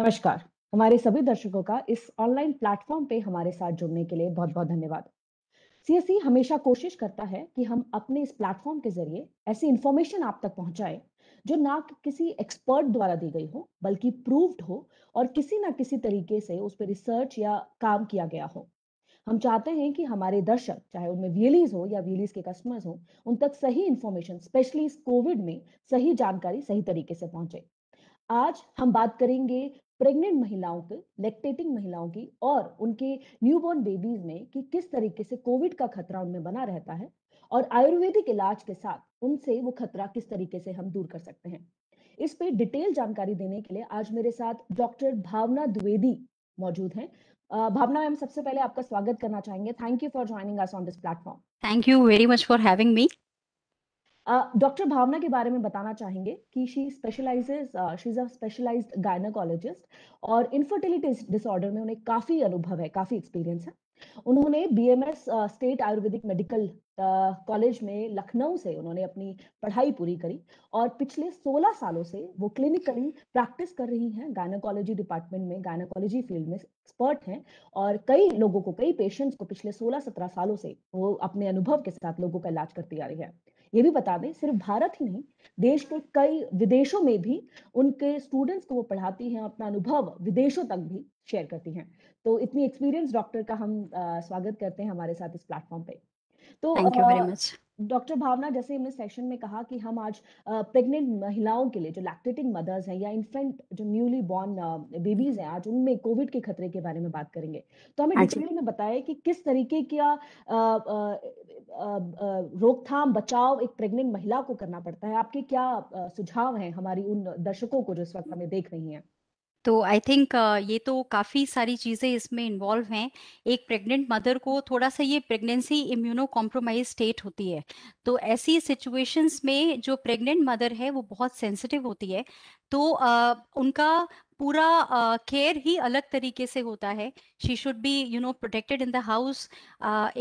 नमस्कार हमारे सभी दर्शकों का इस ऑनलाइन प्लेटफॉर्म पे हमारे साथ जुड़ने के लिए बहुत बहुत धन्यवाद सीएससी e हमेशा कोशिश करता है कि हम अपने इस प्लेटफॉर्म के जरिए ऐसी इंफॉर्मेशन आप तक पहुंचाए जो ना किसी एक्सपर्ट द्वारा दी गई हो बल्कि प्रूव्ड हो और किसी ना किसी तरीके से उस पर रिसर्च या काम किया गया हो हम चाहते हैं कि हमारे दर्शक चाहे उनमें वीएलीज हो या वीलीज के कस्टमर्स हो उन तक सही इन्फॉर्मेशन स्पेशली इस कोविड में सही जानकारी सही तरीके से पहुंचे आज हम बात करेंगे प्रेग्नेंट महिलाओं के लेक्टेटिंग महिलाओं की और उनके न्यूबॉर्न बेबीज में कि किस तरीके से कोविड का खतरा उनमें बना रहता है और आयुर्वेदिक इलाज के साथ उनसे वो खतरा किस तरीके से हम दूर कर सकते हैं इस पे डिटेल जानकारी देने के लिए आज मेरे साथ डॉक्टर भावना द्विवेदी मौजूद हैं भावना मैम सबसे पहले आपका स्वागत करना चाहेंगे thank you for joining us on this platform thank you very much for having me doctor Bhavna के बारे में बताना चाहेंगे कि she specialises she is a specialised gynaecologist और इनफर्टिलिटी डिसऑर्डर में उन्हें काफी अनुभव है काफी एक्सपीरियंस है उन्होंने BMS state ayurvedic medical college में लखनऊ से उन्होंने अपनी पढ़ाई पूरी करी और पिछले 16 सालों से वो क्लिनिकली प्रैक्टिस कर रही हैं गायनाकोलॉजी डिपार्टमेंट में गायनाकोलॉजी फील्ड में एक्सपर्ट हैं और कई लोगों को कई पेशेंट्स को पिछले 16-17 सालों से वो अपने अनुभव के साथ लोगों का इलाज करती आ रही है ये भी बता दें सिर्फ भारत ही नहीं देश के कई विदेशों में भी उनके स्टूडेंट्स को वो पढ़ाती हैं अपना अनुभव विदेशों तक भी शेयर करती हैं तो इतनी एक्सपीरियंस डॉक्टर का हम आ, स्वागत करते हैं हमारे साथ इस प्लेटफॉर्म पे तो डॉक्टर भावना जैसे हमने सेशन में कहा कि हम आज प्रेग्नेंट महिलाओं के लिए जो लैक्टेटिंग मदर्स हैं या इन्फेंट जो न्यूली बॉर्न बेबीज हैं आज उनमें कोविड के खतरे के बारे में बात करेंगे तो हमें डिटेल हाँ में बताएं कि किस तरीके का रोकथाम बचाव एक प्रेग्नेंट महिला को करना पड़ता है आपके क्या सुझाव हैं हमारी उन दर्शकों को जो इस वक्त हमें देख रही हैं तो आई थिंक uh, ये तो काफ़ी सारी चीज़ें इसमें इन्वॉल्व हैं एक प्रेग्नेंट मदर को थोड़ा सा ये प्रेगनेंसी इम्यूनो कॉम्प्रोमाइज स्टेट होती है तो ऐसी सिचुएशंस में जो प्रेग्नेंट मदर है वो बहुत सेंसिटिव होती है तो uh, उनका पूरा केयर uh, ही अलग तरीके से होता है she should be you know protected in the house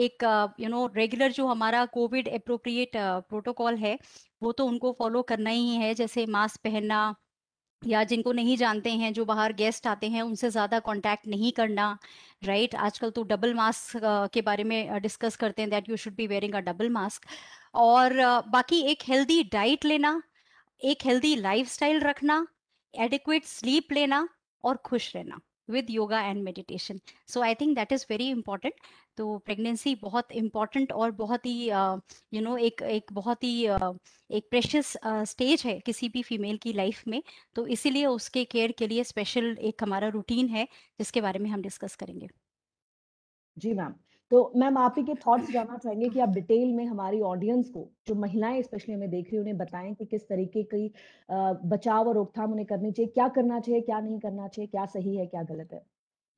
एक यू नो रेगुलर जो हमारा कोविड अप्रोप्रिएट प्रोटोकॉल है वो तो उनको फॉलो करना ही है जैसे मास्क पहनना या जिनको नहीं जानते हैं जो बाहर गेस्ट आते हैं उनसे ज़्यादा कांटेक्ट नहीं करना राइट right? आजकल तो डबल मास्क के बारे में डिस्कस करते हैं that you should be wearing a double mask और बाकी एक हेल्दी डाइट लेना एक हेल्दी लाइफस्टाइल रखना एडिक्वेट स्लीप लेना और खुश रहना with yoga and meditation so I think that is very important तो प्रेगनेंसी बहुत इंपॉर्टेंट और बहुत ही यू नो एक एक बहुत ही एक प्रेशियस स्टेज है किसी भी फीमेल की लाइफ में तो इसीलिए उसके केयर के लिए स्पेशल एक हमारा रूटीन है जिसके बारे में हम डिस्कस करेंगे जी मैम तो मैम आप ही के थॉट्स जानना चाहेंगे कि आप डिटेल में हमारी ऑडियंस को जो महिलाएं स्पेशली हमें देख रही उन्हें बताएं कि किस तरीके की बचाव और रोकथाम उन्हें करनी चाहिए क्या करना चाहिए क्या नहीं करना चाहिए क्या सही है क्या गलत है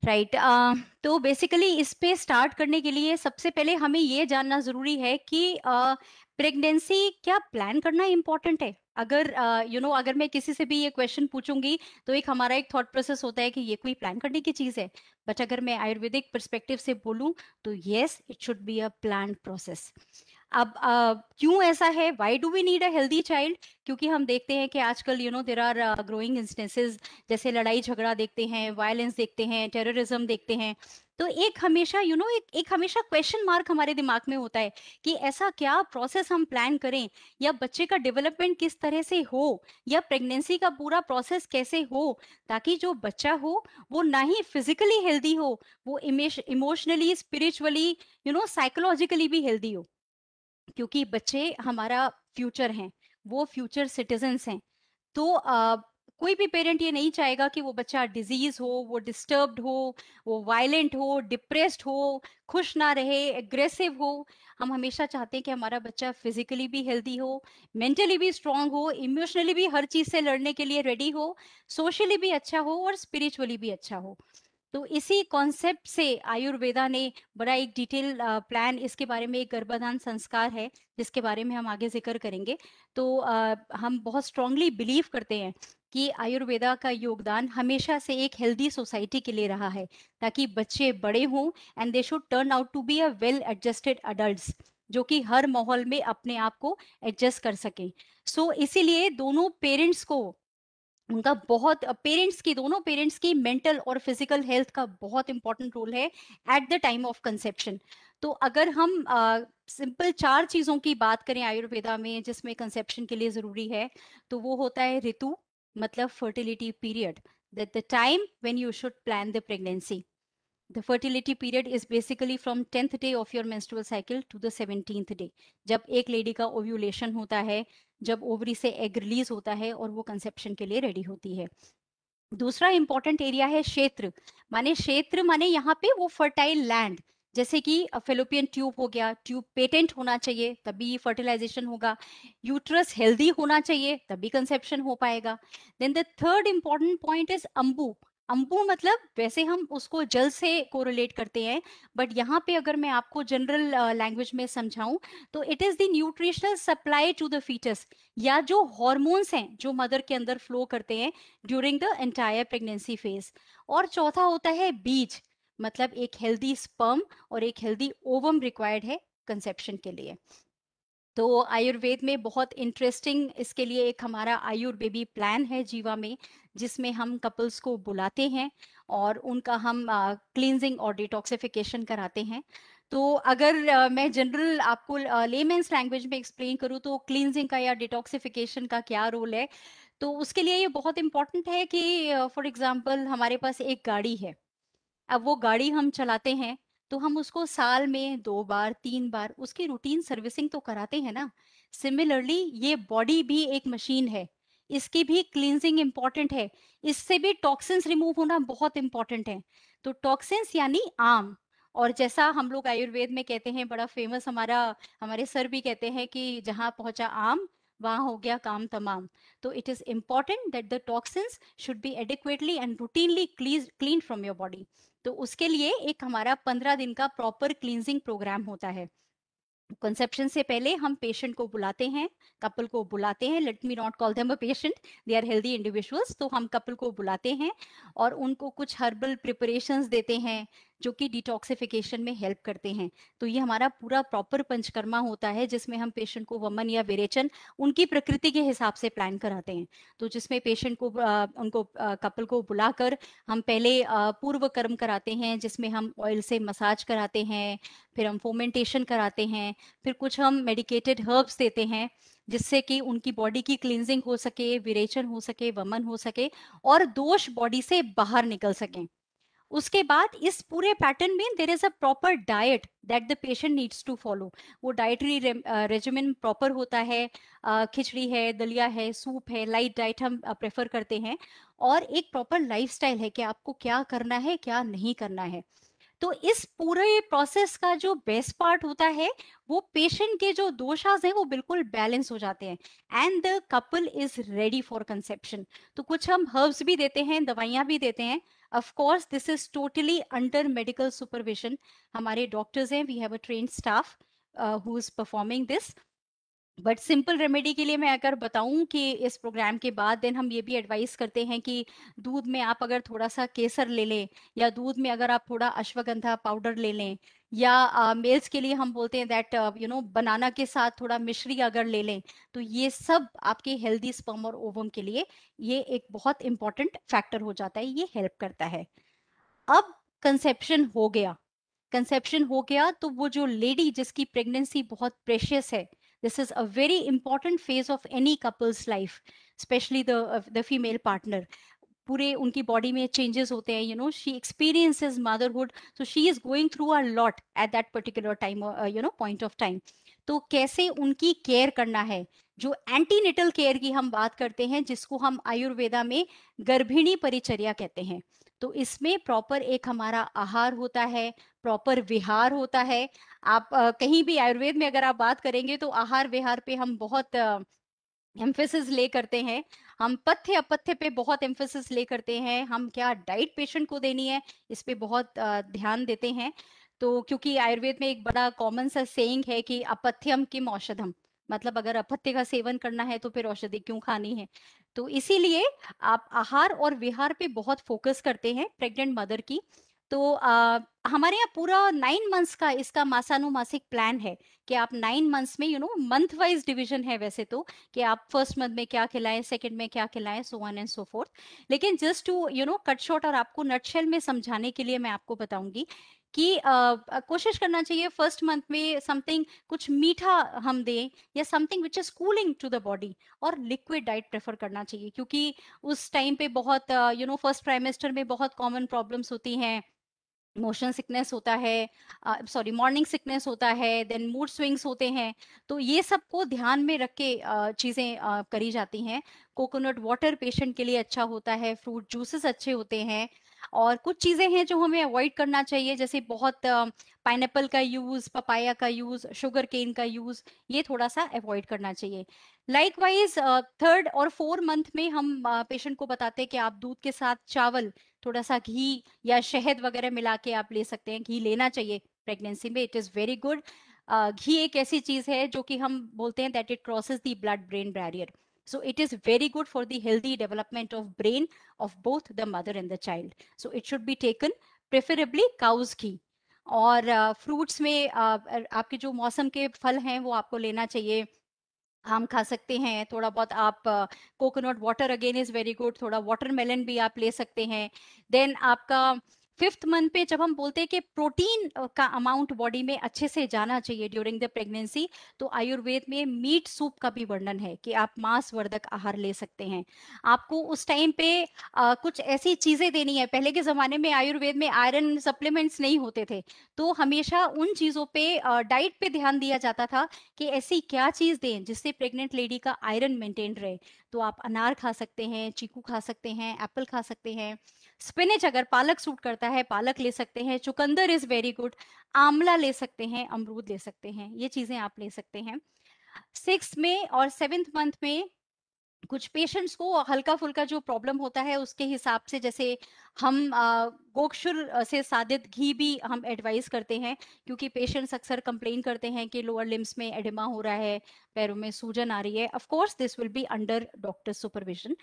राइट right. uh, तो बेसिकली इस पे स्टार्ट करने के लिए सबसे पहले हमें ये जानना जरूरी है कि प्रेगनेंसी uh, क्या प्लान करना इम्पोर्टेंट है अगर you uh, know you know, अगर मैं किसी से भी ये क्वेश्चन पूछूंगी तो एक हमारा एक थॉट प्रोसेस होता है कि ये कोई प्लान करने की चीज है बट अगर मैं आयुर्वेदिक परस्पेक्टिव से बोलूँ तो yes it should be a plan process अब क्यों ऐसा है why do we need a healthy child क्योंकि हम देखते हैं कि आजकल you know there are growing instances जैसे लड़ाई झगड़ा देखते हैं वायलेंस देखते हैं टेररिज्म देखते हैं तो एक हमेशा यू you नो know, एक एक हमेशा क्वेश्चन मार्क हमारे दिमाग में होता है कि ऐसा क्या प्रोसेस हम प्लान करें या बच्चे का डेवलपमेंट किस तरह से हो या प्रेगनेंसी का पूरा प्रोसेस कैसे हो ताकि जो बच्चा हो वो ना ही फिजिकली हेल्दी हो वो emotionally spiritually you know psychologically भी हेल्दी हो क्योंकि बच्चे हमारा फ्यूचर हैं वो फ्यूचर सिटीजन्स हैं तो आ, कोई भी पेरेंट ये नहीं चाहेगा कि वो बच्चा डिजीज हो वो डिस्टर्ब्ड हो वो वायलेंट हो डिप्रेस्ड हो खुश ना रहे एग्रेसिव हो हम हमेशा चाहते हैं कि हमारा बच्चा फिजिकली भी हेल्दी हो मेंटली भी स्ट्रांग हो इमोशनली भी हर चीज से लड़ने के लिए रेडी हो सोशली भी अच्छा हो और स्पिरिचुअली भी अच्छा हो तो इसी कॉन्सेप्ट से आयुर्वेदा ने बड़ा एक डिटेल प्लान इसके बारे में एक गर्भाधान संस्कार है जिसके बारे में हम आगे जिक्र करेंगे तो हम बहुत स्ट्रांगली बिलीव करते हैं कि आयुर्वेदा का योगदान हमेशा से एक हेल्दी सोसाइटी के लिए रहा है ताकि बच्चे बड़े हों and they should turn out to be a well adjusted adult जो कि हर माहौल में अपने आप को एडजस्ट कर सकें सो so, इसीलिए दोनों पेरेंट्स को उनका बहुत पेरेंट्स की दोनों पेरेंट्स की मेंटल और फिजिकल हेल्थ का बहुत इंपॉर्टेंट रोल है at the time of conception तो अगर हम सिंपल चार चीजों की बात करें आयुर्वेदा में जिसमें कंसेप्शन के लिए जरूरी है तो वो होता है ऋतु मतलब fertility period the time when you should plan the pregnancy the fertility period is basically from 10th day of your menstrual cycle to the 17th day जब एक लेडी का ओव्यूलेशन होता है जब ओवरी से एग रिलीज होता है और वो कंसेप्शन के लिए रेडी होती है दूसरा इंपॉर्टेंट एरिया है क्षेत्र माने क्षेत्र माने यहाँ पे वो फर्टाइल लैंड जैसे कि फेलोपियन ट्यूब हो गया ट्यूब पेटेंट होना चाहिए तभी फर्टिलाइजेशन होगा यूट्रस हेल्दी होना चाहिए तभी कंसेप्शन हो पाएगा then the third important point is अम्बू अंबु मतलब वैसे हम उसको जल से कोरिलेट करते हैं बट यहाँ पे अगर मैं आपको जनरल लैंग्वेज में समझाऊं तो it is the nutritional supply to the foetus या जो हॉर्मोन्स हैं जो मदर के अंदर फ्लो करते हैं during the entire pregnancy phase और चौथा होता है बीज मतलब एक हेल्दी स्पर्म और एक हेल्दी ओवम रिक्वायर्ड है कंसेप्शन के लिए तो आयुर्वेद में बहुत इंटरेस्टिंग इसके लिए एक हमारा आयुर्बेबी प्लान है जीवा में जिसमें हम कपल्स को बुलाते हैं और उनका हम क्लींजिंग और डिटॉक्सिफिकेशन कराते हैं तो अगर आ, मैं जनरल आपको लेमेंस लैंग्वेज में एक्सप्लेन करूँ तो क्लींजिंग का या डिटॉक्सिफिकेशन का क्या रोल है तो उसके लिए ये बहुत इंपॉर्टेंट है कि फॉर एग्जाम्पल हमारे पास एक गाड़ी है अब वो गाड़ी हम चलाते हैं तो हम उसको साल में दो बार तीन बार उसकी रूटीन सर्विसिंग तो कराते हैं ना सिमिलरली ये बॉडी भी एक मशीन है इसकी भी क्लींजिंग इंपॉर्टेंट है इससे भी टॉक्सिन्स रिमूव होना बहुत इंपॉर्टेंट है तो टॉक्सिन्स यानी आम और जैसा हम लोग आयुर्वेद में कहते हैं बड़ा फेमस हमारा हमारे सर भी कहते हैं कि जहां पहुंचा आम वहां हो गया काम तमाम तो it is important that the toxins should be adequately and routinely clean from your body तो उसके लिए एक हमारा पंद्रह दिन का प्रॉपर क्लींजिंग प्रोग्राम होता है कंसेप्शन से पहले हम पेशेंट को बुलाते हैं कपल को बुलाते हैं let me not call them a patient they are healthy individuals तो हम कपल को बुलाते हैं और उनको कुछ हर्बल प्रिपरेशंस देते हैं जो कि डिटॉक्सिफिकेशन में हेल्प करते हैं तो ये हमारा पूरा प्रॉपर पंचकर्मा होता है जिसमें हम पेशेंट को वमन या विरेचन उनकी प्रकृति के हिसाब से प्लान कराते हैं तो जिसमें पेशेंट को उनको कपल को बुलाकर हम पहले पूर्व कर्म कराते हैं जिसमें हम ऑयल से मसाज कराते हैं फिर हम फोमेंटेशन कराते हैं फिर कुछ हम मेडिकेटेड हर्ब्स देते हैं जिससे कि उनकी बॉडी की क्लिनजिंग हो सके विरेचन हो सके वमन हो सके और दोष बॉडी से बाहर निकल सकें उसके बाद इस पूरे पैटर्न में there is a proper diet that the patient needs to follow वो डाइटरी रेजिमिन प्रॉपर होता है खिचड़ी है दलिया है सूप है लाइट डाइट हम प्रेफर करते हैं और एक प्रॉपर स्टाइल है कि आपको क्या करना है क्या नहीं करना है तो इस पूरे प्रोसेस का जो बेस्ट पार्ट होता है वो पेशेंट के जो दोषाज हैं वो बिल्कुल बैलेंस हो जाते हैं and the couple is ready for conception तो कुछ हम हर्ब्स भी देते हैं दवाइयां भी देते हैं Of course, this is totally under medical supervision. Hamare doctors hain, we have a trained staff uh, who's performing this. But simple remedy के लिए मैं अगर बताऊं कि इस प्रोग्राम के बाद देन हम ये भी एडवाइस करते हैं कि दूध में आप अगर थोड़ा सा केसर ले लें या दूध में अगर आप थोड़ा अश्वगंधा पाउडर ले लें या मेल्स uh, के लिए हम बोलते हैं दैट यू नो बनाना के साथ थोड़ा मिश्री अगर ले लें तो ये सब आपके हेल्दी स्पर्म और ओवम के लिए ये एक बहुत इंपॉर्टेंट फैक्टर हो जाता है ये हेल्प करता है अब कंसेप्शन हो गया कंसेप्शन हो गया तो वो जो लेडी जिसकी प्रेगनेंसी बहुत प्रेशियस है This is a very important phase of any couple's life, especially the uh, the female partner. पूरे उनकी बॉडी में चेंजेस होते हैं you know she experiences motherhood so she is going through a lot at that particular time you know point of time तो कैसे उनकी care करना है जो एंटीनेटल केयर की हम बात करते हैं जिसको हम आयुर्वेदा में गर्भिणी परिचर्या कहते हैं तो इसमें प्रॉपर एक हमारा आहार होता है प्रॉपर विहार होता है आप आ, कहीं भी आयुर्वेद में अगर आप बात करेंगे तो आहार विहार पे हम बहुत एम्फेसिस ले करते हैं हम पथ्य अपथ्य पे बहुत एम्फेसिस ले करते हैं हम क्या डाइट पेशेंट को देनी है इस पे बहुत ध्यान देते हैं तो क्योंकि आयुर्वेद में एक बड़ा कॉमन सा सेइंग है कि अपथ्यम किम औषधम मतलब अगर अपत्य का सेवन करना है तो फिर औषधि क्यों खानी है तो इसीलिए आप आहार और विहार पे बहुत फोकस करते हैं प्रेग्नेंट मदर की तो आ, हमारे यहाँ पूरा नाइन मंथ्स का इसका मासानुमासिक प्लान है कि आप नाइन मंथ्स में you know month wise division है वैसे तो कि आप फर्स्ट मंथ में क्या खिलाएं सेकंड में क्या खिलाएं so on and so forth लेकिन just to you know cut short और आपको नटशेल में समझाने के लिए मैं आपको बताऊंगी कि कोशिश करना चाहिए फर्स्ट मंथ में समथिंग कुछ मीठा हम दें या something which is cooling to the body और लिक्विड डाइट प्रेफर करना चाहिए क्योंकि उस टाइम पे बहुत यू नो फर्स्ट प्राइमेस्टर में बहुत कॉमन प्रॉब्लम्स होती हैं मोशन सिकनेस होता है सॉरी मॉर्निंग सिकनेस होता है देन मूड स्विंग्स होते हैं तो ये सब को ध्यान में रख के uh, चीज़ें uh, करी जाती हैं कोकोनट वाटर पेशेंट के लिए अच्छा होता है फ्रूट जूसेस अच्छे होते हैं और कुछ चीज़ें हैं जो हमें अवॉइड करना चाहिए जैसे बहुत पाइन uh, का यूज़ पपाया का यूज़ शुगर केन का यूज़ ये थोड़ा सा अवॉइड करना चाहिए लाइक वाइज थर्ड और फोर मंथ में हम पेशेंट को बताते हैं कि आप दूध के साथ चावल थोड़ा सा घी या शहद वगैरह मिला के आप ले सकते हैं घी लेना चाहिए प्रेगनेंसी में इट इज वेरी गुड घी एक ऐसी चीज है जो कि हम बोलते हैं that it crosses the blood brain barrier so it is very good for the healthy development of brain of both the mother and the child so it should be taken preferably cause घी और fruits uh, में uh, आपके जो मौसम के फल हैं वो आपको लेना चाहिए आम खा सकते हैं थोड़ा बहुत आप coconut water again is very good थोड़ा वाटरमेलन भी आप ले सकते हैं देन आपका फिफ्थ मंथ पे जब हम बोलते हैं कि प्रोटीन का अमाउंट बॉडी में अच्छे से जाना चाहिए ड्यूरिंग द प्रेगनेंसी तो आयुर्वेद में मीट सूप का भी वर्णन है कि आप मांस वर्धक आहार ले सकते हैं आपको उस टाइम पे आ, कुछ ऐसी चीजें देनी है पहले के जमाने में आयुर्वेद में आयरन सप्लीमेंट्स नहीं होते थे तो हमेशा उन चीजों पे डाइट पे ध्यान दिया जाता था कि ऐसी क्या चीज दें जिससे प्रेग्नेंट लेडी का आयरन मेंटेन रहे तो आप अनार खा सकते हैं चीकू खा सकते हैं एप्पल खा सकते हैं स्पिनिच अगर पालक सूट करता है पालक ले सकते हैं चुकंदर इज वेरी गुड आंवला ले सकते हैं अमरूद ले सकते हैं ये चीजें आप ले सकते हैं सिक्स में और सेवेंथ मंथ में कुछ पेशेंट्स को हल्का फुल्का जो प्रॉब्लम होता है उसके हिसाब से जैसे हम गोक्षुर से साधित घी भी हम एडवाइस करते हैं क्योंकि पेशेंट्स अक्सर कंप्लेन करते हैं कि लोअर लिम्स में एडिमा हो रहा है पैरों में सूजन आ रही है of course this will be under doctor supervision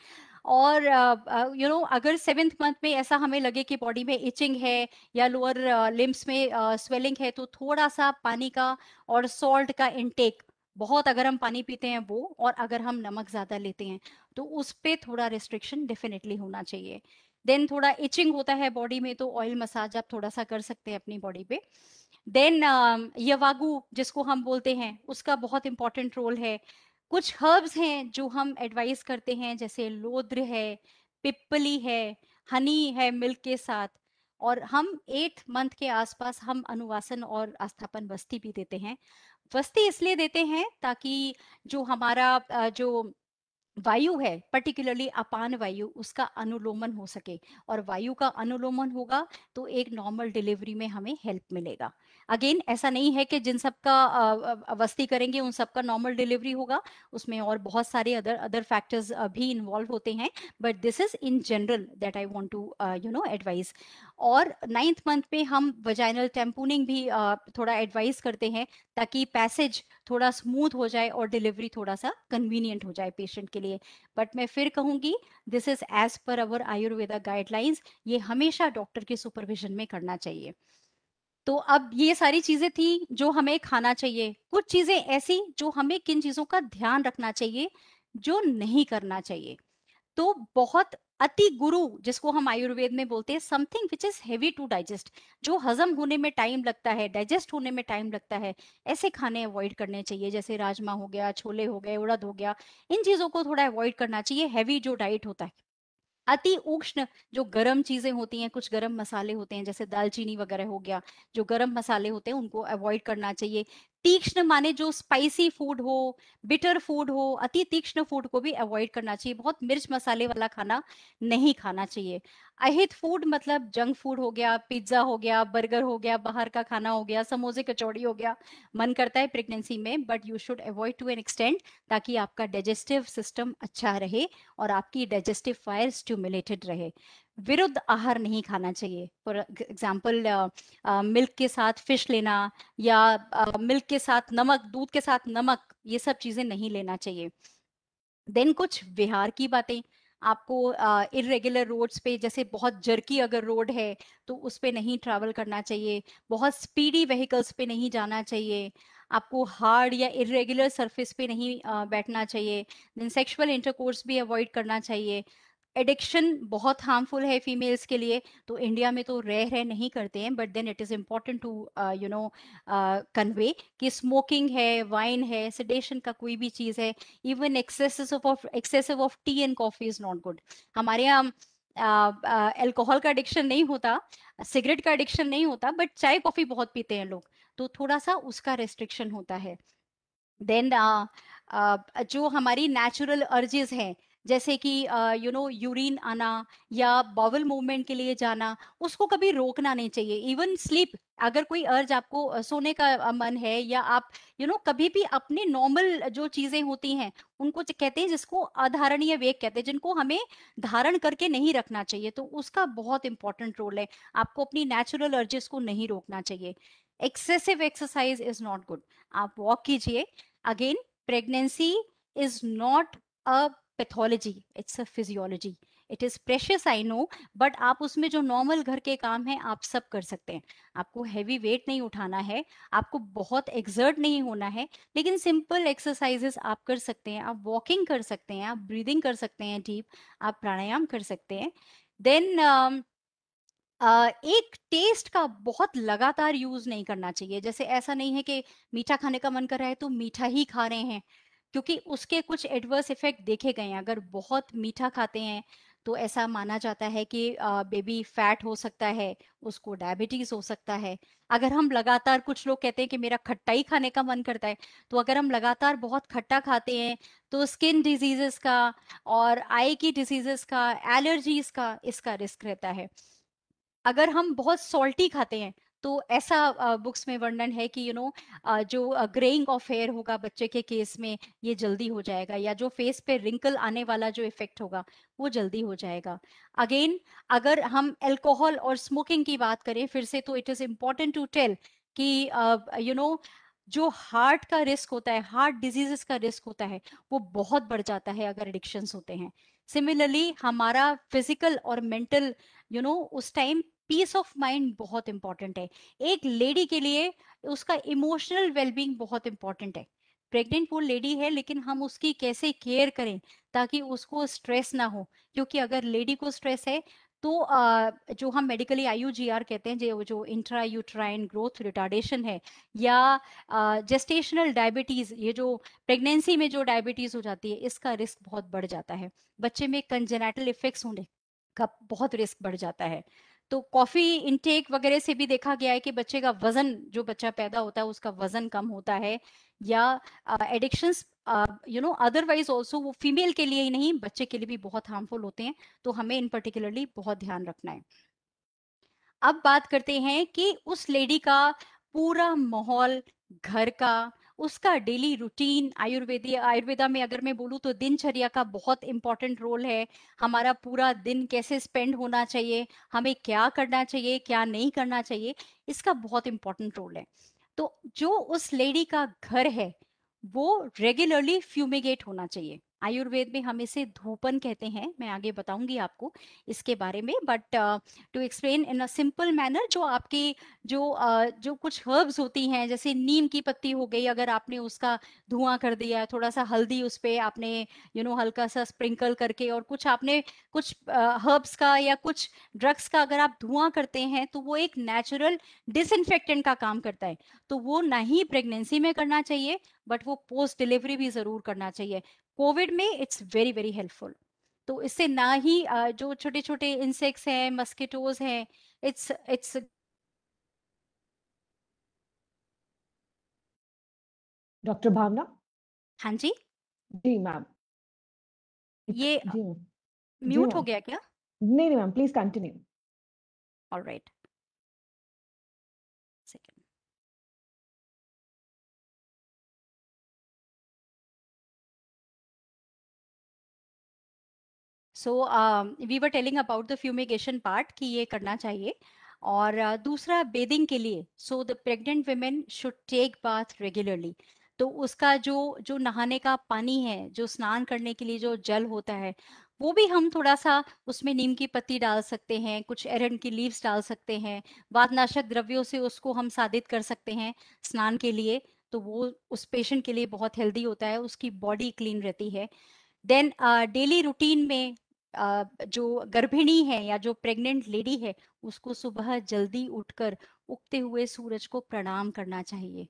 और you uh, know you know, अगर सेवेंथ मंथ में ऐसा हमें लगे कि बॉडी में इचिंग है या लोअर लिम्स में स्वेलिंग है तो थोड़ा सा पानी का और सॉल्ट का इनटेक बहुत अगर हम पानी पीते हैं वो और अगर हम नमक ज़्यादा लेते हैं तो उस पर थोड़ा रिस्ट्रिक्शन डेफिनेटली होना चाहिए देन थोड़ा इचिंग होता है बॉडी में तो ऑयल मसाज आप थोड़ा सा कर सकते हैं अपनी बॉडी पे देन यवागु जिसको हम बोलते हैं उसका बहुत इंपॉर्टेंट रोल है कुछ हर्ब्स हैं जो हम एडवाइस करते हैं जैसे लोद्र है पिपली है हनी है मिल्क के साथ और हम एट मंथ के आसपास हम अनुवासन और आस्थापन बस्ती भी देते हैं वस्ती इसलिए देते हैं ताकि जो हमारा जो वायु है पर्टिकुलरली अपान वायु उसका अनुलोमन हो सके और वायु का अनुलोमन होगा तो एक नॉर्मल डिलीवरी में हमें हेल्प मिलेगा अगेन ऐसा नहीं है कि जिन सबका अवस्थी वस्ती करेंगे उन सबका नॉर्मल डिलीवरी होगा उसमें और बहुत सारे अदर अदर फैक्टर्स भी इन्वॉल्व होते हैं but this is in general that I want to you know advise और नाइन्थ मंथ पे हम वजाइनल टेम्पूनिंग भी uh, थोड़ा एडवाइस करते हैं ताकि पैसेज थोड़ा स्मूथ हो जाए और डिलीवरी थोड़ा सा कन्वीनियंट हो जाए पेशेंट के लिए बट मैं फिर कहूंगी this is as per our Ayurveda guidelines ये हमेशा डॉक्टर के सुपरविजन में करना चाहिए तो अब ये सारी चीजें थी जो हमें खाना चाहिए कुछ चीजें ऐसी जो हमें किन चीजों का ध्यान रखना चाहिए जो नहीं करना चाहिए तो बहुत अति गुरु जिसको हम आयुर्वेद में बोलते हैं something which is heavy to digest जो हजम होने में टाइम लगता है डाइजेस्ट होने में टाइम लगता है ऐसे खाने अवॉइड करने चाहिए जैसे राजमा हो गया छोले हो गए उड़द हो गया इन चीजों को थोड़ा अवॉइड करना चाहिए हैवी जो डाइट होता है अति उष्ण जो गर्म चीजें होती हैं कुछ गर्म मसाले होते हैं जैसे दालचीनी वगैरह हो गया जो गर्म मसाले होते हैं उनको अवॉइड करना चाहिए तीक्ष्ण माने जो स्पाइसी फूड हो बिटर फूड हो अति तीक्ष्ण फूड को भी अवॉइड करना चाहिए बहुत मिर्च मसाले वाला खाना नहीं खाना चाहिए अहित फूड मतलब जंक फूड हो गया पिज्जा हो गया बर्गर हो गया बाहर का खाना हो गया समोसे कचौड़ी हो गया मन करता है प्रेगनेंसी में but you should avoid to an extend ताकि आपका डाइजेस्टिव सिस्टम अच्छा रहे और आपकी डाइजेस्टिव फायर स्टिमुलेटेड रहे विरुद्ध आहार नहीं खाना चाहिए फॉर एग्जाम्पल मिल्क के साथ फिश लेना या मिल्क uh, के साथ नमक दूध के साथ नमक ये सब चीजें नहीं लेना चाहिए देन कुछ विहार की बातें आपको इरेगुलर uh, रोड्स पे जैसे बहुत जर्की अगर रोड है तो उस पर नहीं ट्रैवल करना चाहिए बहुत स्पीडी व्हीकल्स पे नहीं जाना चाहिए आपको हार्ड या इरेगुलर सरफेस पे नहीं uh, बैठना चाहिए देन सेक्सुअल इंटरकोर्स भी अवॉइड करना चाहिए एडिक्शन बहुत हार्मफुल है फीमेल्स के लिए तो इंडिया में तो रह रह नहीं करते हैं but then it is important to you know convey कि स्मोकिंग है वाइन है सेडेशन का कोई भी चीज़ है even excessive of excessive of tea and coffee is not good हमारे यहाँ एल्कोहल uh, uh, का एडिक्शन नहीं होता सिगरेट का एडिक्शन नहीं होता बट चाय कॉफ़ी बहुत पीते हैं लोग तो थोड़ा सा उसका रेस्ट्रिक्शन होता है देन uh, uh, जो हमारी नेचुरल अर्जेस हैं जैसे कि यू नो यूरिन आना या बॉवल मूवमेंट के लिए जाना उसको कभी रोकना नहीं चाहिए इवन स्लीप अगर कोई अर्ज आपको सोने का मन है या आप यू you नो know, कभी भी अपने नॉर्मल जो चीजें होती हैं उनको कहते हैं जिसको अधारणीय वेग कहते हैं जिनको हमें धारण करके नहीं रखना चाहिए तो उसका बहुत इंपॉर्टेंट रोल है आपको अपनी नेचुरल अर्जेस को नहीं रोकना चाहिए excessive exercise is not good आप वॉक कीजिए again pregnancy is not a pathology it's a physiology it is precious I know but आप उसमें जो नॉर्मल घर के काम है आप सब कर सकते हैं आपको हैवी वेट नहीं उठाना है आपको बहुत एक्सर्ट नहीं होना है लेकिन सिंपल एक्सरसाइजेस आप कर सकते हैं आप वॉकिंग कर सकते हैं आप ब्रीदिंग कर सकते हैं डीप आप प्राणायाम कर सकते हैं देन Uh, um, एक टेस्ट का बहुत लगातार यूज नहीं करना चाहिए जैसे ऐसा नहीं है कि मीठा खाने का मन कर रहा है तो मीठा ही खा रहे हैं क्योंकि उसके कुछ एडवर्स इफेक्ट देखे गए हैं अगर बहुत मीठा खाते हैं तो ऐसा माना जाता है कि बेबी फैट हो सकता है उसको डायबिटीज हो सकता है अगर हम लगातार कुछ लोग कहते हैं कि मेरा खट्टा ही खाने का मन करता है तो अगर हम लगातार बहुत खट्टा खाते हैं तो स्किन डिजीजेस का और आई की डिजीजेस का एलर्जीज का इसका रिस्क रहता है अगर हम बहुत सॉल्टी खाते हैं तो ऐसा बुक्स में वर्णन है कि यू you नो know, जो ग्रेइंग ऑफ हेयर होगा बच्चे के केस में ये जल्दी हो जाएगा या जो फेस पे रिंकल आने वाला जो इफेक्ट होगा वो जल्दी हो जाएगा अगेन अगर हम अल्कोहल और स्मोकिंग की बात करें फिर से तो it is important to tell कि you uh, know you know, जो हार्ट का रिस्क होता है हार्ट डिजीजेस का रिस्क होता है वो बहुत बढ़ जाता है अगर एडिक्शंस होते हैं सिमिलरली हमारा फिजिकल और मेंटल यू नो उस टाइम पीस ऑफ माइंड बहुत इंपॉर्टेंट है एक लेडी के लिए उसका इमोशनल वेलबींग बहुत इंपॉर्टेंट है प्रेग्नेंट वो लेडी है लेकिन हम उसकी कैसे केयर करें ताकि उसको स्ट्रेस ना हो क्योंकि अगर लेडी को स्ट्रेस है तो आ, जो हम मेडिकली आर कहते हैं जो जो इंट्रा यूट्राइन ग्रोथ रिटार्डेशन है या जेस्टेशनल डायबिटीज ये जो प्रेगनेंसी में जो डायबिटीज हो जाती है इसका रिस्क बहुत बढ़ जाता है बच्चे में कंजेनाइटल इफेक्ट्स होने का बहुत रिस्क बढ़ जाता है तो कॉफी इनटेक वगैरह से भी देखा गया है कि बच्चे का वजन जो बच्चा पैदा होता है उसका वजन कम होता है या addiction you know otherwise also वो फीमेल के लिए ही नहीं बच्चे के लिए भी बहुत हार्मफुल होते हैं तो हमें इन पर्टिकुलरली बहुत ध्यान रखना है अब बात करते हैं कि उस लेडी का पूरा माहौल घर का उसका डेली रूटीन आयुर्वेदी आयुर्वेदा में अगर मैं बोलूँ तो दिनचर्या का बहुत इंपॉर्टेंट रोल है हमारा पूरा दिन कैसे स्पेंड होना चाहिए हमें क्या करना चाहिए क्या नहीं करना चाहिए इसका बहुत इंपॉर्टेंट रोल है तो जो उस लेडी का घर है वो रेगुलरली फ्यूमिगेट होना चाहिए आयुर्वेद में हम इसे धूपन कहते हैं मैं आगे बताऊंगी आपको इसके बारे में but to explain in a simple manner जो आपके जो uh, जो कुछ हर्ब्स होती हैं जैसे नीम की पत्ती हो गई अगर आपने उसका धुआं कर दिया थोड़ा सा हल्दी उस पर आपने यू you नो know, हल्का सा स्प्रिंकल करके और कुछ आपने कुछ हर्ब्स uh, का या कुछ ड्रग्स का अगर आप धुआं करते हैं तो वो एक नेचुरल डिसइनफेक्टेंट का काम करता है तो वो ना ही प्रेगनेंसी में करना चाहिए बट वो पोस्ट डिलीवरी भी जरूर करना चाहिए कोविड में इट्स वेरी वेरी हेल्पफुल तो इससे ना ही जो छोटे छोटे इंसेक्ट्स हैं मस्किटोज हैं इट्स इट्स डॉक्टर भावना हाँ जी जी मैम ये म्यूट हो गया क्या नहीं नहीं ma'am please continue alright so we were telling about the fumigation part कि ये करना चाहिए और uh, दूसरा बेदिंग के लिए so the pregnant women should take bath regularly तो उसका जो जो नहाने का पानी है जो स्नान करने के लिए जो जल होता है वो भी हम थोड़ा सा उसमें नीम की पत्ती डाल सकते हैं कुछ एरन की लीव्स डाल सकते हैं वादनाशक द्रव्यों से उसको हम साधित कर सकते हैं स्नान के लिए तो वो उस पेशेंट के लिए बहुत हेल्दी होता है उसकी बॉडी क्लीन रहती है देन डेली रूटीन में जो गर्भिणी है या जो प्रेग्नेंट लेडी है उसको सुबह जल्दी उठकर उगते हुए सूरज को प्रणाम करना चाहिए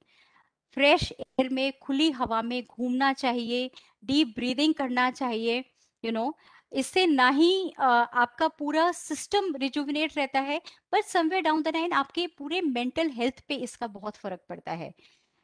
फ्रेश एयर में खुली हवा में घूमना चाहिए डीप ब्रीदिंग करना चाहिए यू you नो know, इससे ना ही आपका पूरा सिस्टम रिजुविनेट रहता है but somewhere down the line आपके पूरे मेंटल हेल्थ पे इसका बहुत फर्क पड़ता है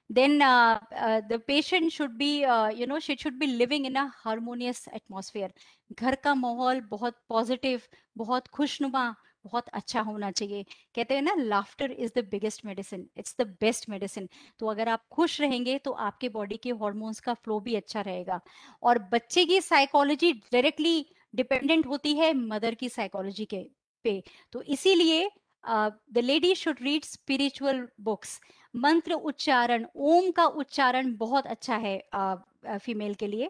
then uh, uh, the patient should be uh, you know she should be living in a harmonious atmosphere घर का माहौल बहुत पॉजिटिव बहुत खुशनुमा बहुत अच्छा होना चाहिए कहते हैं ना laughter is the biggest medicine it's the best medicine तो अगर आप खुश रहेंगे तो आपके बॉडी के हॉर्मोन्स का फ्लो भी अच्छा रहेगा और बच्चे की साइकोलॉजी डायरेक्टली डिपेंडेंट होती है मदर की साइकोलॉजी के पे तो इसीलिए the lady should read spiritual books मंत्र उच्चारण ओम का उच्चारण बहुत अच्छा है फीमेल uh, uh, के लिए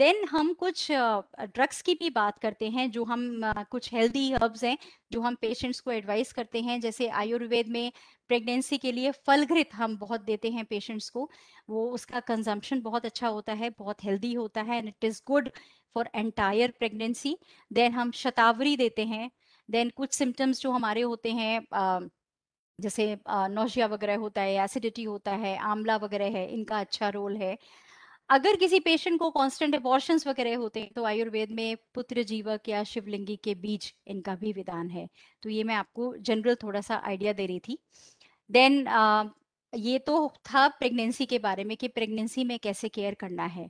देन हम कुछ ड्रग्स uh, की भी बात करते हैं जो हम कुछ हेल्दी हर्ब्स हैं जो हम पेशेंट्स को एडवाइस करते हैं जैसे आयुर्वेद में प्रेगनेंसी के लिए फलघृत हम बहुत देते हैं पेशेंट्स को वो उसका कंजम्पशन बहुत अच्छा होता है बहुत हेल्दी होता है and it is good for entire pregnancy then हम शतावरी देते हैं देन कुछ सिम्टम्स जो हमारे होते हैं जैसे नौशिया वगैरह होता है एसिडिटी होता है आंवला वगैरह है इनका अच्छा रोल है अगर किसी पेशेंट को कांस्टेंट एबॉर्शन वगैरह होते हैं तो आयुर्वेद में पुत्र जीवक या शिवलिंगी के बीज इनका भी विधान है तो ये मैं आपको जनरल थोड़ा सा आइडिया दे रही थी देन ये तो था प्रेगनेंसी के बारे में कि प्रेगनेंसी में कैसे केयर करना है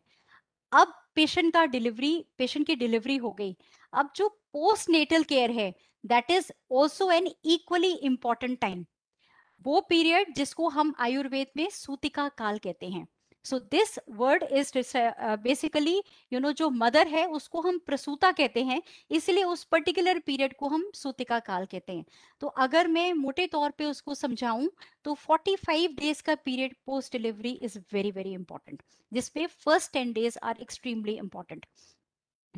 अब पेशेंट का डिलीवरी पेशेंट की डिलीवरी हो गई अब जो पोस्ट नेटल केयर है that is also an equally important time वो पीरियड जिसको हम आयुर्वेद में सूतिका काल कहते हैं so this word is basically you know जो मदर है उसको हम प्रसूता कहते हैं इसलिए उस पर्टिकुलर पीरियड को हम सूतिका काल कहते हैं तो अगर मैं मोटे तौर पे उसको समझाऊं तो 45 डेज का period post delivery is very very important जिसपे first 10 days are extremely important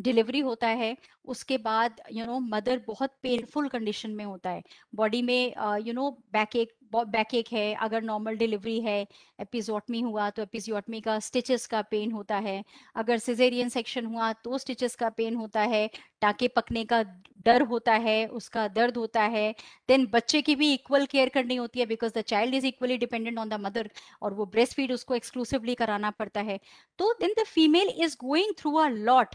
delivery होता है उसके बाद यू नो मदर बहुत पेनफुल कंडीशन में होता है बॉडी में you know backache backache है अगर नॉर्मल डिलीवरी है एपिजोटमी हुआ तो एपिजोटमी का स्टिचेस का पेन होता है अगर सिजेरियन सेक्शन हुआ तो स्टिचेस का पेन होता है टाके पकने का डर होता है उसका दर्द होता है देन बच्चे की भी इक्वल केयर करनी होती है because the child is equally dependent on the mother और वो ब्रेस्ट फीड उसको एक्सक्लूसिवली कराना पड़ता है तो then the female is going through a lot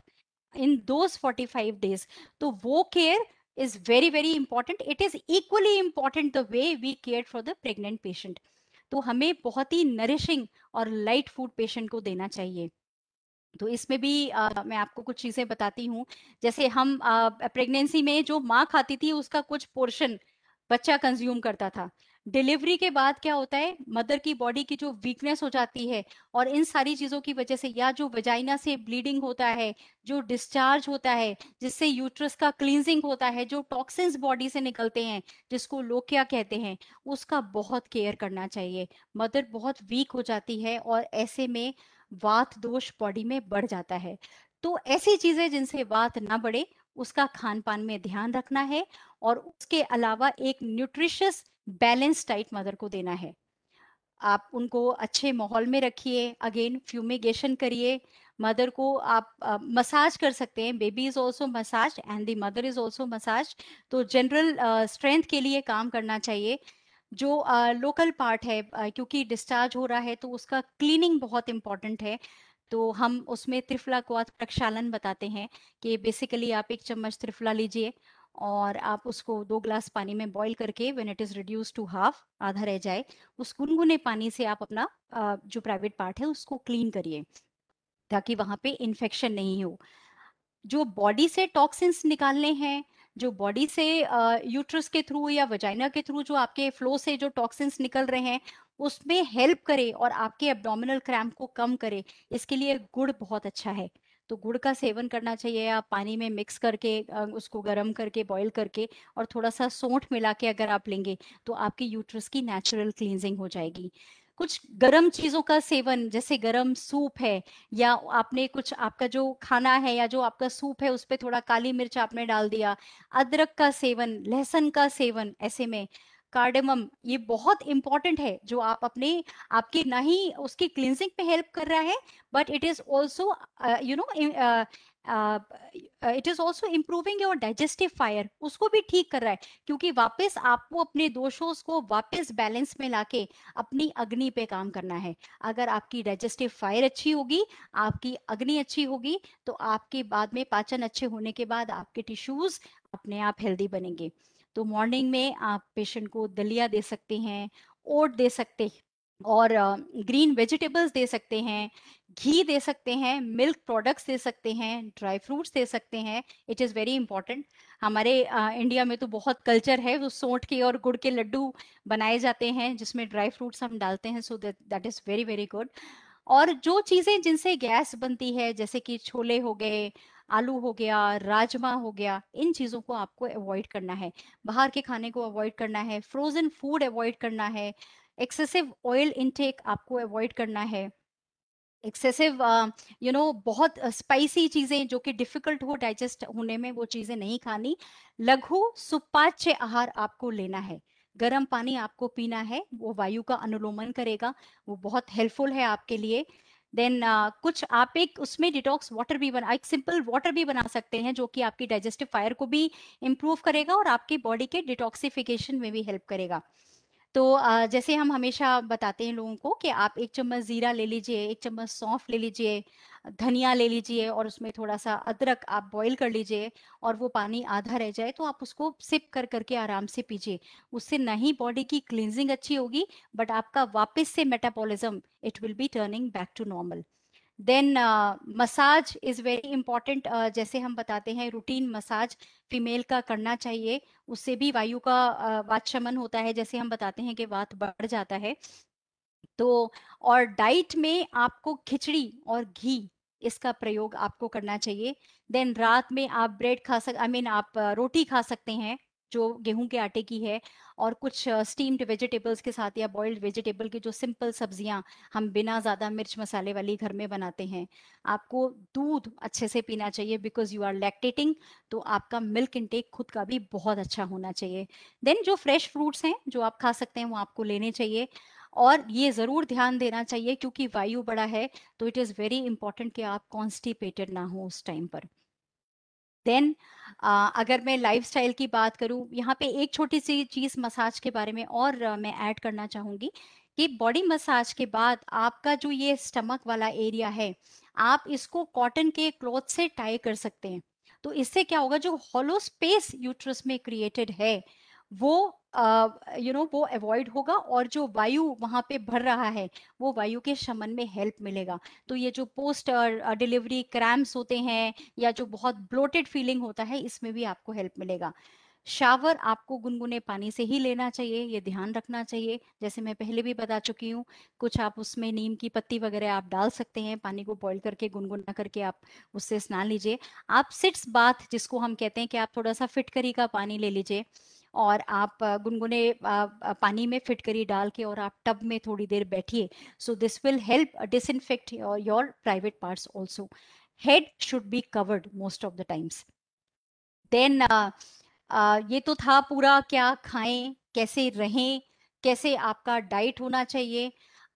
in those 45 days तो वो care is very very important it is equally important the way we care for the pregnant patient तो हमें बहुत ही नरिशिंग और लाइट फूड पेशेंट को देना चाहिए तो इसमें भी आ, मैं आपको कुछ चीजें बताती हूँ जैसे हम प्रेगनेंसी में जो माँ खाती थी उसका कुछ पोर्शन बच्चा कंज्यूम करता था डिलीवरी के बाद क्या होता है मदर की बॉडी की जो वीकनेस हो जाती है और इन सारी चीजों की वजह से या जो वजाइना से ब्लीडिंग होता है जो डिस्चार्ज होता है जिससे यूट्रस का क्लींजिंग होता है जो टॉक्सिन्स बॉडी से निकलते हैं जिसको लोग क्या कहते हैं उसका बहुत केयर करना चाहिए मदर बहुत वीक हो जाती है और ऐसे में वात दोष बॉडी में बढ़ जाता है तो ऐसी चीजें जिनसे वात ना बढ़े उसका खान पान में ध्यान रखना है और उसके अलावा एक न्यूट्रिशियस बैलेंस डाइट मदर को देना है आप उनको अच्छे माहौल में रखिए अगेन फ्यूमिगेशन करिए मदर को आप मसाज मसाज कर सकते हैं baby is also massage and the mother is also massage तो जनरल स्ट्रेंथ के लिए काम करना चाहिए जो लोकल uh, पार्ट है uh, क्योंकि डिस्चार्ज हो रहा है तो उसका क्लीनिंग बहुत इंपॉर्टेंट है तो हम उसमें त्रिफला को प्रक्षालन बताते हैं कि बेसिकली आप एक चम्मच त्रिफला लीजिए और आप उसको दो ग्लास पानी में बॉईल करके when it is reduce to half आधा रह जाए उस गुनगुने पानी से आप अपना जो प्राइवेट पार्ट है उसको क्लीन करिए ताकि वहां पे इन्फेक्शन नहीं हो जो बॉडी से टॉक्सिन्स निकालने हैं जो बॉडी से यूट्रस के थ्रू या वजाइना के थ्रू जो आपके फ्लो से जो टॉक्सिन्स निकल रहे हैं उसमें हेल्प करे और आपके एब्डोमिनल क्रैम्प को कम करे इसके लिए गुड़ बहुत अच्छा है तो गुड़ का सेवन करना चाहिए आप पानी में मिक्स करके उसको गर्म करके बॉईल करके और थोड़ा सा सौंठ मिला के अगर आप लेंगे तो आपके यूट्रस की नेचुरल क्लींजिंग हो जाएगी कुछ गरम चीजों का सेवन जैसे गरम सूप है या आपने कुछ आपका जो खाना है या जो आपका सूप है उस पर थोड़ा काली मिर्च आपने डाल दिया अदरक का सेवन लहसुन का सेवन ऐसे में कार्डेमम ये बहुत इंपॉर्टेंट है जो आप अपने आपकी ना ही उसकी क्लिनजिंग पे हेल्प कर रहा है but it is also you know it is also improving your digestive fire उसको भी ठीक कर रहा है क्योंकि वापस आपको अपने दोषों को वापस बैलेंस में लाके अपनी अग्नि पे काम करना है अगर आपकी डाइजेस्टिव फायर अच्छी होगी आपकी अग्नि अच्छी होगी तो आपके बाद में पाचन अच्छे होने के बाद आपके टिश्यूज अपने आप हेल्दी बनेंगे तो मॉर्निंग में आप पेशेंट को दलिया दे सकते हैं ओट दे सकते हैं और ग्रीन वेजिटेबल्स दे सकते हैं घी दे सकते हैं मिल्क प्रोडक्ट्स दे सकते हैं ड्राई फ्रूट्स दे सकते हैं इट इज़ वेरी इंपॉर्टेंट हमारे आ, इंडिया में तो बहुत कल्चर है वो सोंठ के और गुड़ के लड्डू बनाए जाते हैं जिसमें ड्राई फ्रूट्स हम डालते हैं so that is very very good और जो चीज़ें जिनसे गैस बनती है जैसे कि छोले हो गए आलू हो गया राजमा हो गया इन चीज़ों को आपको अवॉइड करना है बाहर के खाने को अवॉइड करना है फ्रोजन फूड अवॉइड करना है एक्सेसिव ऑयल इनटेक आपको अवॉइड करना है एक्सेसिव यू नो बहुत स्पाइसी चीज़ें जो कि डिफिकल्ट हो डाइजेस्ट होने में वो चीज़ें नहीं खानी लघु सुपाच्य आहार आपको लेना है गर्म पानी आपको पीना है वो वायु का अनुलोमन करेगा वो बहुत हेल्पफुल है आपके लिए देन uh, कुछ आप एक उसमें डिटॉक्स वाटर भी बना एक सिंपल वाटर भी बना सकते हैं जो कि आपकी डाइजेस्टिव फायर को भी इम्प्रूव करेगा और आपकी बॉडी के डिटॉक्सिफिकेशन में भी हेल्प करेगा तो जैसे हम हमेशा बताते हैं लोगों को कि आप एक चम्मच जीरा ले लीजिए एक चम्मच सौंफ ले लीजिए धनिया ले लीजिए और उसमें थोड़ा सा अदरक आप बॉईल कर लीजिए और वो पानी आधा रह जाए तो आप उसको सिप कर करके आराम से पीजिए उससे ना ही बॉडी की क्लिनजिंग अच्छी होगी बट आपका वापस से metabolism it will be turning back to normal then massage is very important जैसे हम बताते हैं रूटीन मसाज फीमेल का करना चाहिए उससे भी वायु का uh, वात शमन होता है जैसे हम बताते हैं कि वात बढ़ जाता है तो और डाइट में आपको खिचड़ी और घी इसका प्रयोग आपको करना चाहिए देन रात में आप ब्रेड खा सक आई I मीन mean, आप uh, रोटी खा सकते हैं जो गेहूं के आटे की है और कुछ स्टीम्ड वेजिटेबल्स के साथ या बॉइल्ड वेजिटेबल की जो सिंपल सब्जियां हम बिना ज़्यादा मिर्च मसाले वाली घर में बनाते हैं आपको दूध अच्छे से पीना चाहिए बिकॉज यू आर लैक्टेटिंग तो आपका मिल्क इनटेक खुद का भी बहुत अच्छा होना चाहिए देन जो फ्रेश फ्रूट्स हैं जो आप खा सकते हैं वो आपको लेने चाहिए और ये ज़रूर ध्यान देना चाहिए क्योंकि वायु बड़ा है तो इट इज़ वेरी इंपॉर्टेंट कि आप कॉन्स्टिपेटेड ना हो उस टाइम पर देन uh, अगर मैं लाइफस्टाइल की बात करूं यहाँ पे एक छोटी सी चीज मसाज के बारे में और uh, मैं ऐड करना चाहूंगी कि बॉडी मसाज के बाद आपका जो ये स्टमक वाला एरिया है आप इसको कॉटन के क्लॉथ से टाई कर सकते हैं तो इससे क्या होगा जो हॉलो स्पेस यूट्रस में क्रिएटेड है वो यू नो वो अवॉइड होगा और जो वायु वहां पे भर रहा है वो वायु के शमन में हेल्प मिलेगा तो ये जो पोस्ट डिलीवरी क्रैम्स होते हैं या जो बहुत ब्लोटेड फीलिंग होता है इसमें भी आपको हेल्प मिलेगा शावर आपको गुनगुने पानी से ही लेना चाहिए ये ध्यान रखना चाहिए जैसे मैं पहले भी बता चुकी हूँ कुछ आप उसमें नीम की पत्ती वगैरह आप डाल सकते हैं पानी को बॉईल करके गुनगुना करके आप उससे स्नान लीजिए आप सिट्स बाथ जिसको हम कहते हैं कि आप थोड़ा सा फिटकरी का पानी ले लीजिए और आप गुनगुने पानी में फिट करी डाल के और आप टब में थोड़ी देर बैठिए so this will help in fact your private part also head should be covered most of the times then ये तो था पूरा क्या खाएं कैसे रहें कैसे आपका डाइट होना चाहिए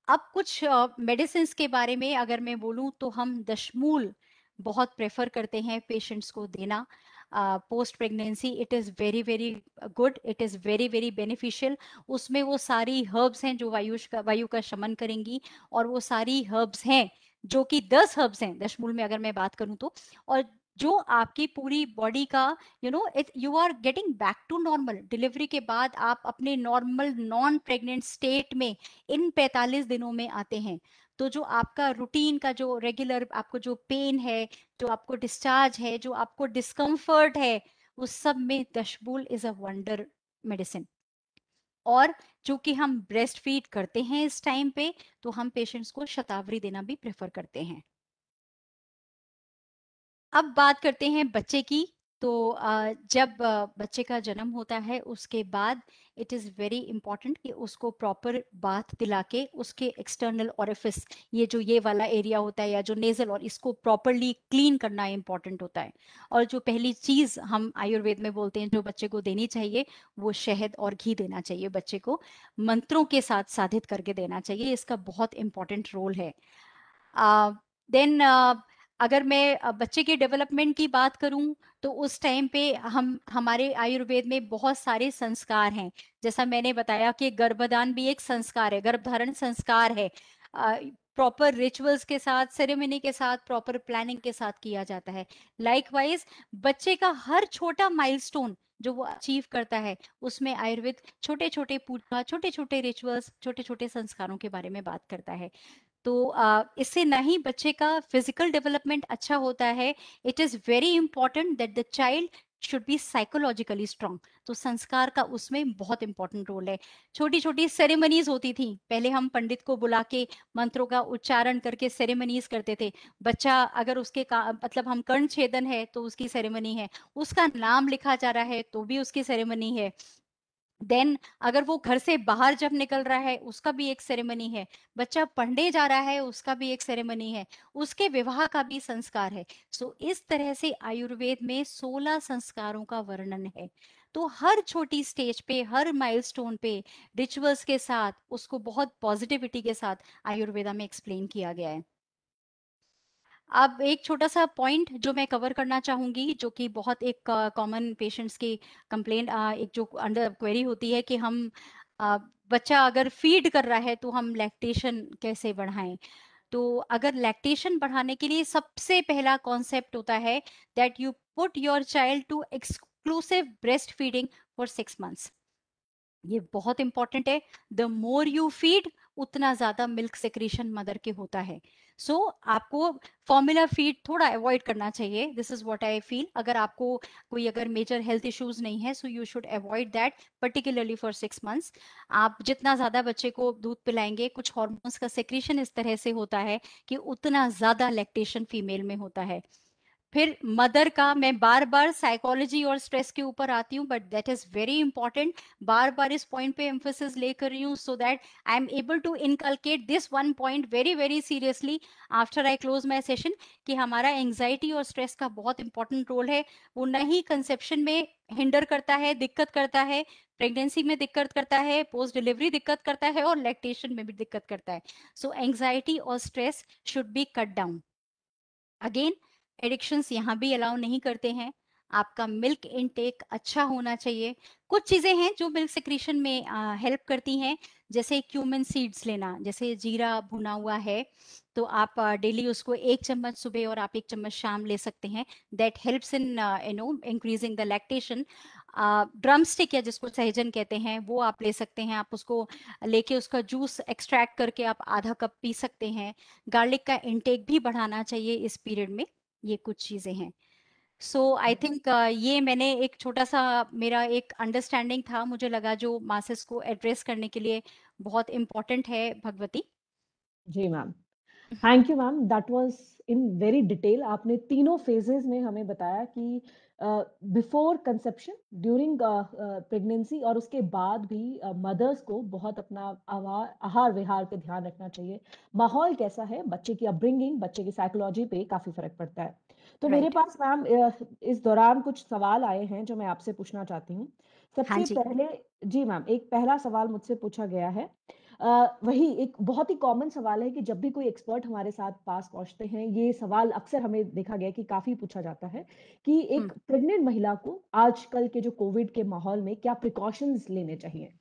अब कुछ मेडिसिन uh, के बारे में अगर मैं बोलूँ तो हम दशमूल बहुत प्रेफर करते हैं पेशेंट्स को देना post post it is very very good it is is very very uh, उसमें वो सारी herbs हैं जो वायुष का वायु का शमन करेंगी और वो सारी हर्ब्स हैं जो कि दस हर्ब्स हैं दशमूल में अगर मैं बात करूं तो और जो आपकी पूरी बॉडी का you know it you are getting back to normal delivery के बाद आप अपने नॉर्मल नॉन प्रेग्नेंट स्टेट में इन 45 दिनों में आते हैं तो जो आपका रूटीन का जो रेगुलर आपको जो पेन है जो आपको डिस्चार्ज है जो आपको डिस्कम्फर्ट है उस सब में dashmool is a wonder medicine और जो कि हम ब्रेस्ट फीड करते हैं इस टाइम पे तो हम पेशेंट्स को शतावरी देना भी प्रेफर करते हैं अब बात करते हैं बच्चे की तो जब बच्चे का जन्म होता है उसके बाद इट इज़ वेरी इंपॉर्टेंट कि उसको प्रॉपर बाथ दिला के उसके एक्सटर्नल ऑरिफिस ये जो ये वाला एरिया होता है या जो नेजल और इसको प्रॉपरली क्लीन करना इंपॉर्टेंट होता है और जो पहली चीज़ हम आयुर्वेद में बोलते हैं जो बच्चे को देनी चाहिए वो शहद और घी देना चाहिए बच्चे को मंत्रों के साथ साधित करके देना चाहिए इसका बहुत इंपॉर्टेंट रोल है देन uh, uh अगर मैं बच्चे के डेवलपमेंट की बात करूं तो उस टाइम पे हम हमारे आयुर्वेद में बहुत सारे संस्कार हैं जैसा मैंने बताया कि गर्भदान भी एक संस्कार है गर्भधारण संस्कार है प्रॉपर रिचुअल्स के साथ सेरेमनी के साथ प्रॉपर प्लानिंग के साथ किया जाता है लाइकवाइज बच्चे का हर छोटा माइलस्टोन जो वो अचीव करता है उसमें आयुर्वेद छोटे छोटे पूजा छोटे छोटे रिचुअल्स छोटे छोटे संस्कारों के बारे में बात करता है तो इससे ना ही बच्चे का फिजिकल डेवलपमेंट अच्छा होता है it is very important that the child should be psychologically strong तो संस्कार का उसमें बहुत इंपॉर्टेंट रोल है छोटी छोटी सेरेमनीज होती थी पहले हम पंडित को बुला के मंत्रों का उच्चारण करके सेरेमनीज करते थे बच्चा अगर उसके का मतलब हम कर्ण छेदन है तो उसकी सेरेमनी है उसका नाम लिखा जा रहा है तो भी उसकी सेरेमनी है देन अगर वो घर से बाहर जब निकल रहा है उसका भी एक सेरेमनी है बच्चा पढ़ने जा रहा है उसका भी एक सेरेमनी है उसके विवाह का भी संस्कार है सो so, इस तरह से आयुर्वेद में 16 संस्कारों का वर्णन है तो हर छोटी स्टेज पे हर माइलस्टोन पे रिचुअल्स के साथ उसको बहुत पॉजिटिविटी के साथ आयुर्वेदा में एक्सप्लेन किया गया है अब एक छोटा सा पॉइंट जो मैं कवर करना चाहूंगी जो कि बहुत एक कॉमन पेशेंट्स की कंप्लेंट एक जो अंडर क्वेरी होती है कि हम uh, बच्चा अगर फीड कर रहा है तो हम लैक्टेशन कैसे बढ़ाएं तो अगर लैक्टेशन बढ़ाने के लिए सबसे पहला कॉन्सेप्ट होता है that you put your child to exclusive breast feeding for six months ये बहुत इंपॉर्टेंट है द मोर यू फीड उतना ज्यादा मिल्क सेक्रेशन मदर के होता है सो so, आपको फॉर्मूला फीड थोड़ा अवॉइड करना चाहिए this is what I feel अगर आपको कोई अगर मेजर हेल्थ इश्यूज नहीं है so you should avoid that particularly for six months आप जितना ज्यादा बच्चे को दूध पिलाएंगे कुछ हॉर्मोन्स का सेक्रेशन इस तरह से होता है कि उतना ज्यादा लैक्टेशन फीमेल में होता है फिर मदर का मैं बार बार साइकोलॉजी और स्ट्रेस के ऊपर आती हूँ but that is very important बार बार इस पॉइंट पे एम्फोसिस लेकर रही हूँ so that I am able to inculcate this one point very very seriously after I close my session कि हमारा एंगजाइटी और स्ट्रेस का बहुत इंपॉर्टेंट रोल है वो न ही कंसेप्शन में हिंडर करता है दिक्कत करता है प्रेगनेंसी में दिक्कत करता है पोस्ट डिलीवरी दिक्कत करता है और लैक्टेशन में भी दिक्कत करता है सो एंग्जाइटी और stress should be cut down again addictions यहाँ भी अलाउ नहीं करते हैं आपका मिल्क इनटेक अच्छा होना चाहिए कुछ चीजें हैं जो मिल्क सेक्रीशन में हेल्प करती हैं जैसे क्यूमन सीड्स लेना जैसे जीरा भुना हुआ है तो आप डेली उसको एक चम्मच सुबह और आप एक चम्मच शाम ले सकते हैं that helps in you know increasing the lactation drumstick या जिसको सहजन कहते हैं वो आप ले सकते हैं आप उसको लेके उसका जूस एक्सट्रैक्ट करके आप आधा कप पी सकते हैं गार्लिक का इनटेक भी बढ़ाना चाहिए इस पीरियड में ये कुछ चीजें हैं सो आई थिंक ये मैंने एक छोटा सा मेरा एक अंडरस्टैंडिंग था मुझे लगा जो मासेस को एड्रेस करने के लिए बहुत इम्पोर्टेंट है Bhagwati ji ma'am thank you ma'am that was in very detail आपने तीनों फेजेस में हमें बताया कि बिफोर कंसेप्शन ड्यूरिंग प्रेगनेंसी और उसके बाद भी मदर्स uh, को बहुत अपना आहार विहार पे ध्यान रखना चाहिए माहौल कैसा है बच्चे की अपब्रिंगिंग बच्चे की साइकोलॉजी पे काफी फर्क पड़ता है तो right. मेरे पास मैम uh, इस दौरान कुछ सवाल आए हैं जो मैं आपसे पूछना चाहती हूँ सबसे हाँ पहले जी मैम एक पहला सवाल मुझसे पूछा गया है वही एक बहुत ही कॉमन सवाल है कि जब भी कोई एक्सपर्ट हमारे साथ पास पहुंचते हैं ये सवाल अक्सर हमें देखा गया कि काफी पूछा जाता है कि एक प्रेग्नेंट हम्म। महिला को आजकल के जो कोविड के माहौल में क्या प्रिकॉशंस लेने चाहिए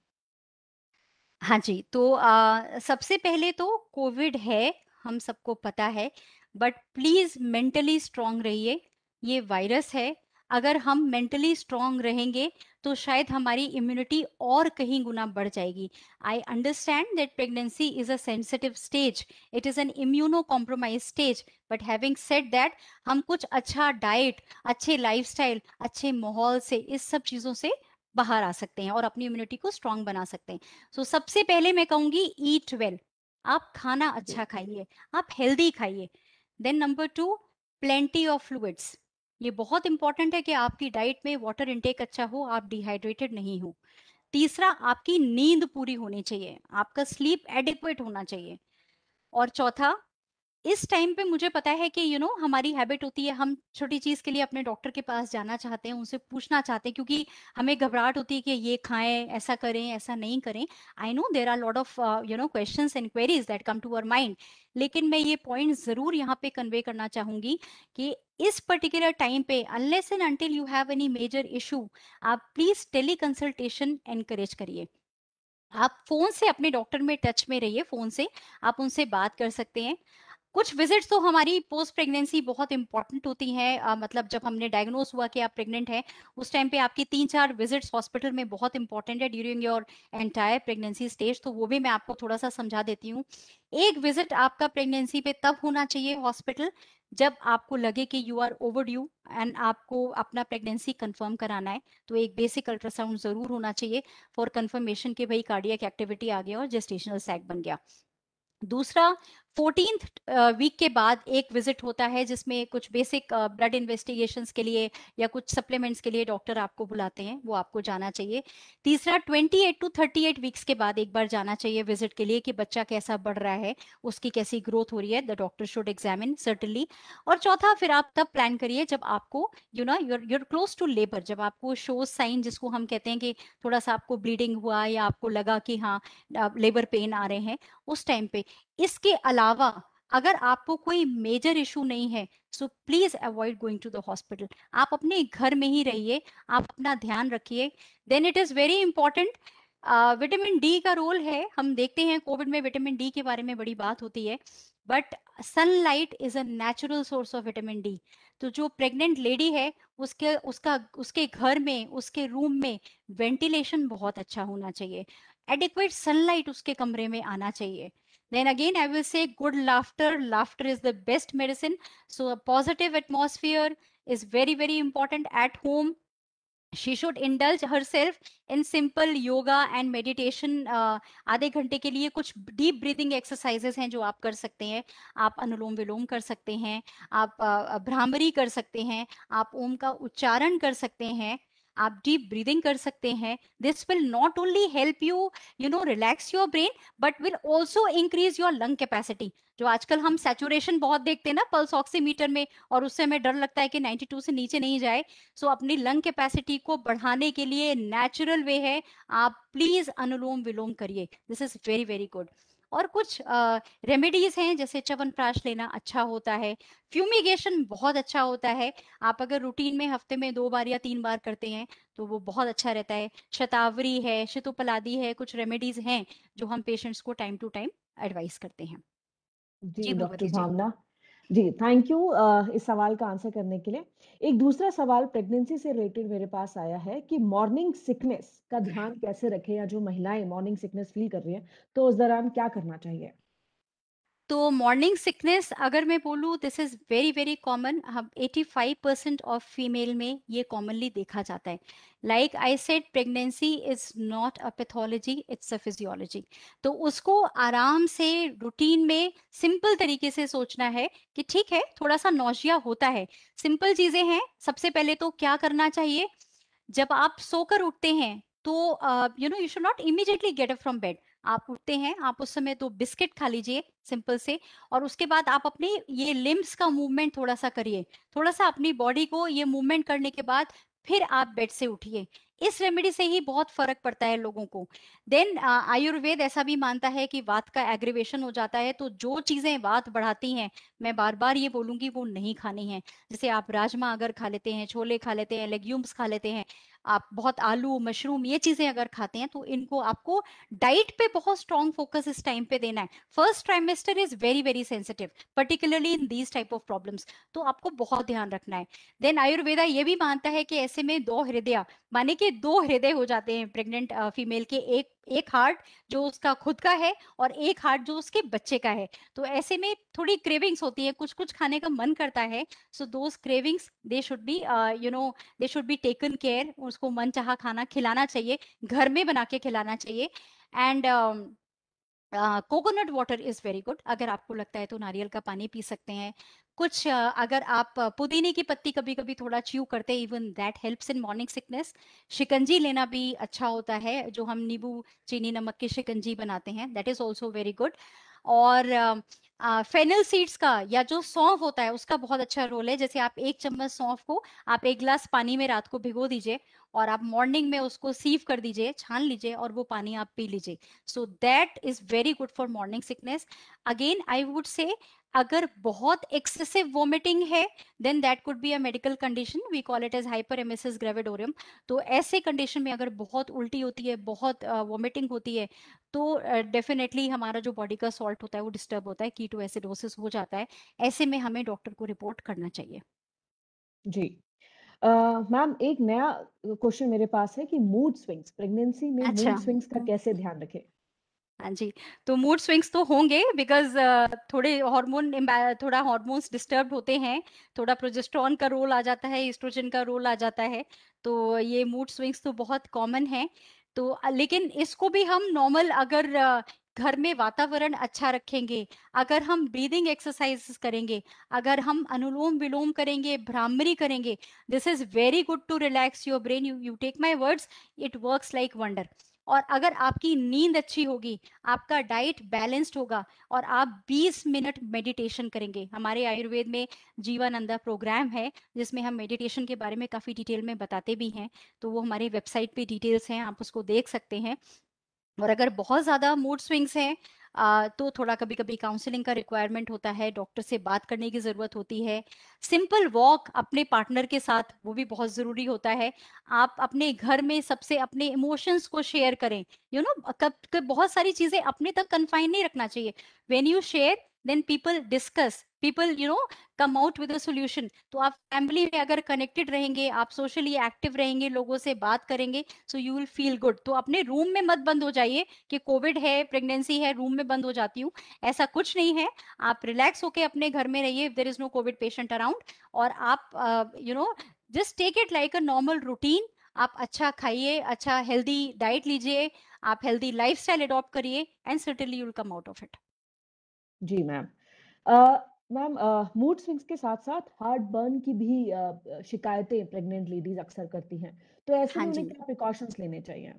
हाँ जी तो आ, सबसे पहले तो कोविड है हम सबको पता है बट प्लीज मेंटली स्ट्रांग रहिए ये वायरस है अगर हम मेंटली स्ट्रांग रहेंगे तो शायद हमारी इम्यूनिटी और कहीं गुना बढ़ जाएगी I understand that pregnancy is a sensitive stage it is an immuno compromise stage but having set that हम कुछ अच्छा डाइट अच्छे लाइफ अच्छे माहौल से इस सब चीजों से बाहर आ सकते हैं और अपनी इम्यूनिटी को स्ट्रांग बना सकते हैं सो so, सबसे पहले मैं कहूंगी ईट वेल आप खाना अच्छा खाइए आप हेल्दी खाइए then number two plenty of fluids ये बहुत इंपॉर्टेंट है कि आपकी डाइट में वाटर इनटेक अच्छा हो आप डिहाइड्रेटेड नहीं हो तीसरा आपकी नींद पूरी होनी चाहिए आपका स्लीप एडिक्वेट होना चाहिए और चौथा इस टाइम पे मुझे पता है कि यू you नो know, हमारी हैबिट होती है हम छोटी चीज के लिए अपने डॉक्टर के पास जाना चाहते हैं उनसे पूछना चाहते हैं क्योंकि हमें घबराहट होती है कि ये खाएं ऐसा करें ऐसा नहीं करें I know there are lot of you know question and queries that come to our mind लेकिन मैं ये पॉइंट जरूर यहाँ पे कन्वे करना चाहूंगी कि इस पर्टिकुलर टाइम पे unless and until you have any major issue आप प्लीज टेली कंसल्टेशन एनकरेज करिए आप फोन से अपने डॉक्टर में टच में रहिए फोन से आप उनसे बात कर सकते हैं कुछ विजिट्स तो हमारी पोस्ट प्रेगनेंसी बहुत इंपॉर्टेंट होती हैं मतलब जब हमने डायग्नोस हुआ कि आप प्रेग्नेंट हैं उस टाइम पे आपकी तीन चार विजिट्स हॉस्पिटल में बहुत इंपॉर्टेंट है during your entire pregnancy stage तो वो भी मैं आपको थोड़ा सा समझा देती हूँ एक विजिट आपका प्रेगनेंसी पे तब होना चाहिए हॉस्पिटल जब आपको लगे कि you are overdue and आपको अपना प्रेगनेंसी कंफर्म कराना है तो एक बेसिक अल्ट्रासाउंड जरूर होना चाहिए फॉर कंफर्मेशन के भाई कार्डियक एक्टिविटी आ गया और जेस्टेशनल सैक बन गया दूसरा फोर्टीन वीक uh, के बाद एक विजिट होता है जिसमें कुछ बेसिक ब्लड इन्वेस्टिगेशन के लिए या कुछ सप्लीमेंट्स के लिए डॉक्टर आपको बुलाते हैं वो आपको जाना चाहिए तीसरा 28 टू 38 वीक्स के बाद एक बार जाना चाहिए विजिट के लिए कि बच्चा कैसा बढ़ रहा है उसकी कैसी ग्रोथ हो रही है the doctor should examine certainly और चौथा फिर आप तब प्लान करिए जब आपको you know you're you're close to labour जब आपको शोज साइन जिसको हम कहते हैं कि थोड़ा सा आपको ब्लीडिंग हुआ या आपको लगा कि हाँ लेबर पेन आ रहे हैं उस टाइम पे इसके अलावा अगर आपको कोई मेजर इशू नहीं है so please avoid going to the hospital आप अपने घर में ही रहिए आप अपना ध्यान रखिए then it is very important vitamin D का रोल है हम देखते हैं कोविड में विटामिन डी के बारे में बड़ी बात होती है but sunlight is a natural source of vitamin D तो जो प्रेग्नेंट लेडी है उसके उसका उसके घर में उसके रूम में वेंटिलेशन बहुत अच्छा होना चाहिए एडिक्वेट सनलाइट उसके कमरे में आना चाहिए Then again, I will say good laughter. Laughter is the best medicine. So a positive atmosphere is very, very important at home. She should indulge herself in simple yoga and meditation आधे घंटे के लिए कुछ deep breathing exercises हैं जो आप कर सकते हैं आप अनुलोम विलोम कर सकते हैं आप uh, भ्रामरी कर सकते हैं आप ओम का उच्चारण कर सकते हैं आप डीप ब्रीदिंग कर सकते हैं this will not only help you you know relax your brain but will also increase your lung capacity जो आजकल हम सेचुरेशन बहुत देखते हैं ना पल्स ऑक्सीमीटर में और उससे हमें डर लगता है कि 92 से नीचे नहीं जाए सो so, अपनी लंग कैपेसिटी को बढ़ाने के लिए नेचुरल वे है आप प्लीज अनुलोम विलोम करिए this is very very good और कुछ रेमेडीज हैं जैसे चवन प्राश लेना अच्छा होता है फ्यूमिगेशन बहुत अच्छा होता है आप अगर रूटीन में हफ्ते में दो बार या तीन बार करते हैं तो वो बहुत अच्छा रहता है शतावरी है शितुपलादी है कुछ रेमेडीज हैं जो हम पेशेंट्स को टाइम टू टाइम एडवाइस करते हैं जी doctor Bhavna ji thank you uh, इस सवाल का आंसर करने के लिए एक दूसरा सवाल प्रेगनेंसी से रिलेटेड मेरे पास आया है कि मॉर्निंग सिकनेस का ध्यान कैसे रखें या जो महिलाएं मॉर्निंग सिकनेस फील कर रही है तो उस दौरान क्या करना चाहिए तो मॉर्निंग सिकनेस अगर मैं बोलूँ this is very very common हम 85 परसेंट ऑफ फीमेल में ये कॉमनली देखा जाता है like I said pregnancy is not a pathology it's a physiology तो उसको आराम से रूटीन में सिंपल तरीके से सोचना है कि ठीक है थोड़ा सा नौशिया होता है सिंपल चीजें हैं सबसे पहले तो क्या करना चाहिए जब आप सोकर उठते हैं तो you know you should not immediately get up from bed आप उठते हैं आप उस समय दो बिस्किट खा लीजिए सिंपल से और उसके बाद आप अपने ये लिम्स का मूवमेंट थोड़ा सा करिए थोड़ा सा अपनी बॉडी को ये मूवमेंट करने के बाद फिर आप बेड से उठिए इस रेमेडी से ही बहुत फर्क पड़ता है लोगों को देन आयुर्वेद ऐसा भी मानता है कि वात का एग्रीवेशन हो जाता है तो जो चीजें वात बढ़ाती हैं मैं बार बार ये बोलूंगी वो नहीं खानी है जैसे आप राजमा अगर खा लेते हैं छोले खा लेते हैं लेग्यूम्स खा लेते हैं आप बहुत आलू मशरूम ये चीजें अगर खाते हैं तो इनको आपको डाइट पे बहुत स्ट्रॉन्ग फोकस इस टाइम पे देना है first trimester is very very sensitive particularly in these type of problems तो आपको बहुत ध्यान रखना है देन आयुर्वेदा ये भी मानता है कि ऐसे में दो हृदय माने कि दो हृदय हो जाते हैं प्रेग्नेंट फीमेल के एक एक हार्ट जो उसका खुद का है और एक हार्ट जो उसके बच्चे का है तो ऐसे में थोड़ी क्रेविंग्स होती है कुछ कुछ खाने का मन करता है so those cravings they should be you know they should be taken care उसको मन चाह खाना खिलाना चाहिए घर में बना के खिलाना चाहिए and coconut water is very good अगर आपको लगता है तो नारियल का पानी पी सकते हैं कुछ अगर आप पुदीने की पत्ती कभी कभी थोड़ा च्यू करते even that helps in morning sickness शिकंजी लेना भी अच्छा होता है जो हम नींबू चीनी नमक की शिकंजी बनाते हैं that is also very good और फेनल uh, सीड्स का या जो सौंफ होता है उसका बहुत अच्छा रोल है जैसे आप एक चम्मच सौंफ को आप एक गिलास पानी में रात को भिगो दीजिए और आप मॉर्निंग में उसको सीव कर दीजिए छान लीजिए और वो पानी आप पी लीजिए so that is very good for morning sickness again I would say अगर बहुत एक्सेसिव वोमिटिंग है then that could be a medical condition we call it as hyperemesis gravidarum तो ऐसे कंडीशन में अगर बहुत उल्टी होती है बहुत वोमिटिंग uh, होती है तो डेफिनेटली uh, हमारा जो बॉडी का सॉल्ट होता है वो डिस्टर्ब होता है कीटो एसिडोसिस हो जाता है ऐसे में हमें डॉक्टर को रिपोर्ट करना चाहिए जी मैम uh, एक नया क्वेश्चन मेरे पास है कि मूड स्विंग्स प्रेगनेंसी में मूड स्विंग्स अच्छा। का हम्म। कैसे ध्यान रखें हाँ जी तो मूड स्विंग्स तो होंगे बिकॉज uh, थोड़े हार्मोन थोड़ा हार्मोन्स डिस्टर्ब होते हैं थोड़ा प्रोजेस्ट्रॉन का रोल आ जाता है इस्ट्रोजन का रोल आ जाता है तो ये मूड स्विंग्स तो बहुत कॉमन है तो लेकिन इसको भी हम नॉर्मल अगर घर में वातावरण अच्छा रखेंगे अगर हम ब्रीदिंग एक्सरसाइज करेंगे अगर हम अनुलोम विलोम करेंगे भ्रामरी करेंगे this is very good to relax your brain you you take my words it works like wonder और अगर आपकी नींद अच्छी होगी आपका डाइट बैलेंस्ड होगा और आप 20 मिनट मेडिटेशन करेंगे हमारे आयुर्वेद में जीवानंदा प्रोग्राम है जिसमें हम मेडिटेशन के बारे में काफ़ी डिटेल में बताते भी हैं तो वो हमारी वेबसाइट पे डिटेल्स हैं आप उसको देख सकते हैं और अगर बहुत ज़्यादा मूड स्विंग्स हैं तो थोड़ा कभी कभी काउंसलिंग का रिक्वायरमेंट होता है डॉक्टर से बात करने की ज़रूरत होती है सिंपल वॉक अपने पार्टनर के साथ वो भी बहुत ज़रूरी होता है आप अपने घर में सबसे अपने इमोशंस को शेयर करें यू नो कब बहुत सारी चीज़ें अपने तक कन्फाइन नहीं रखना चाहिए when you share then people discuss people you know come out with a solution तो आप फैमिली में अगर कनेक्टेड रहेंगे आप सोशली एक्टिव रहेंगे लोगों से बात करेंगे so you will feel good तो अपने रूम में मत बंद हो जाइए कि कोविड है प्रेगनेंसी है रूम में बंद हो जाती हूँ ऐसा कुछ नहीं है आप रिलैक्स होकर अपने घर में रहिए there is no COVID patient around और आप you know just take it like a normal routine आप अच्छा खाइए अच्छा हेल्दी डाइट लीजिए आप हेल्दी लाइफ स्टाइल अडॉप्ट करिए and certainly will come out of it जी मैम मैम मूड स्विंग्स के साथ साथ हार्ट बर्न की भी uh, शिकायतें प्रेग्नेंट लेडीज अक्सर करती हैं तो ऐसे हाँ में उन्हें क्या प्रिकॉशंस लेने चाहिए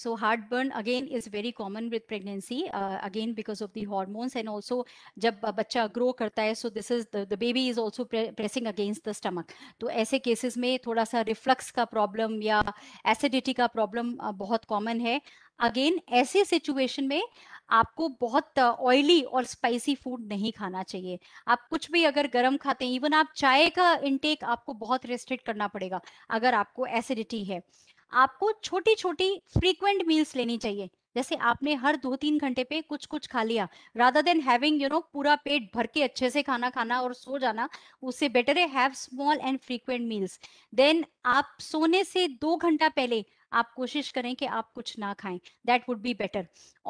so heartburn again is very common with pregnancy uh, again because of the hormones and also जब बच्चा grow करता है so this is the, the baby is also pre- pressing against the stomach तो ऐसे cases में थोड़ा सा reflux का problem या acidity का problem बहुत common है अगेन ऐसे सिचुएशन में आपको बहुत ऑयली और स्पाइसी फूड नहीं खाना चाहिए आप कुछ भी अगर गर्म खाते हैं इवन आप चाय का इनटेक आपको बहुत रेस्ट्रिक्ट करना पड़ेगा अगर आपको एसिडिटी है आपको छोटी छोटी फ्रीक्वेंट मील्स लेनी चाहिए जैसे आपने हर दो तीन घंटे पे कुछ कुछ खा लिया rather than having you know पूरा पेट भर के अच्छे से खाना खाना और सो जाना उससे बेटर है have small and frequent meals then आप सोने से दो घंटा पहले आप कोशिश करें कि आप कुछ ना खाएं दैट वुड बी बेटर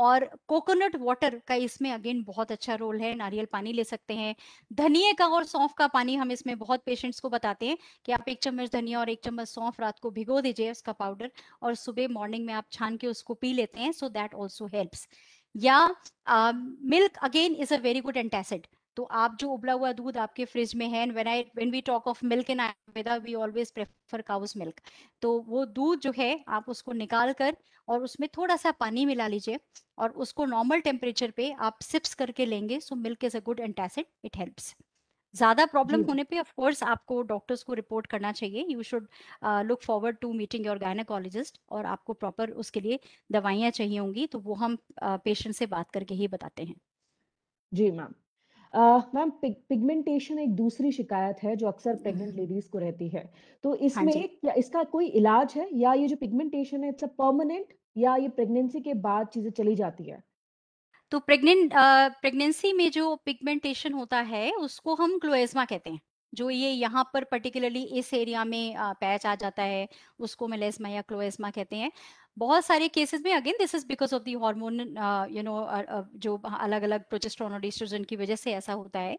और कोकोनट वाटर का इसमें अगेन बहुत अच्छा रोल है नारियल पानी ले सकते हैं धनिए का और सौंफ का पानी हम इसमें बहुत पेशेंट्स को बताते हैं कि आप एक चम्मच धनिया और एक चम्मच सौंफ रात को भिगो दीजिए उसका पाउडर और सुबह मॉर्निंग में आप छान के उसको पी लेते हैं सो दैट ऑल्सो हेल्प्स या milk again is a very good antacid तो आप जो उबला हुआ दूध आपके फ्रिज में है when I when we talk of milk in Ayurveda we always prefer cow's milk तो वो दूध जो है आप उसको निकाल कर और उसमें थोड़ा सा पानी मिला लीजिए और उसको नॉर्मल टेम्परेचर पे आप सिप्स करके लेंगे so milk is a good antacid it helps ज्यादा प्रॉब्लम होने पे ऑफ कोर्स आपको डॉक्टर्स को रिपोर्ट करना चाहिए you should look forward to meeting your gynaecologist और आपको प्रॉपर उसके लिए दवाइयाँ चाहिए होंगी तो वो हम पेशेंट uh, से बात करके ही बताते हैं जी मैम मैम पिगमेंटेशन एक दूसरी शिकायत है जो अक्सर हम्म, प्रेग्नेंट हम्म। लेडीज को रहती है तो हाँ इसमें हाँ क्या इसका कोई इलाज है या ये जो पिगमेंटेशन है इट्स अ परमानेंट या ये प्रेगनेंसी के बाद चीजें चली जाती है तो प्रेग्नेंट प्रेगनेंसी में जो पिगमेंटेशन होता है उसको हम ग्लोएजमा कहते हैं जो ये यहाँ पर पर्टिकुलरली इस एरिया में पैच आ जाता है उसको मेलेजमा या क्लोएजमा कहते हैं बहुत सारे केसेस में again this is because of the hormone you know जो अलग अलग प्रोजेस्ट्रोन और डिस्ट्रोजन की वजह से ऐसा होता है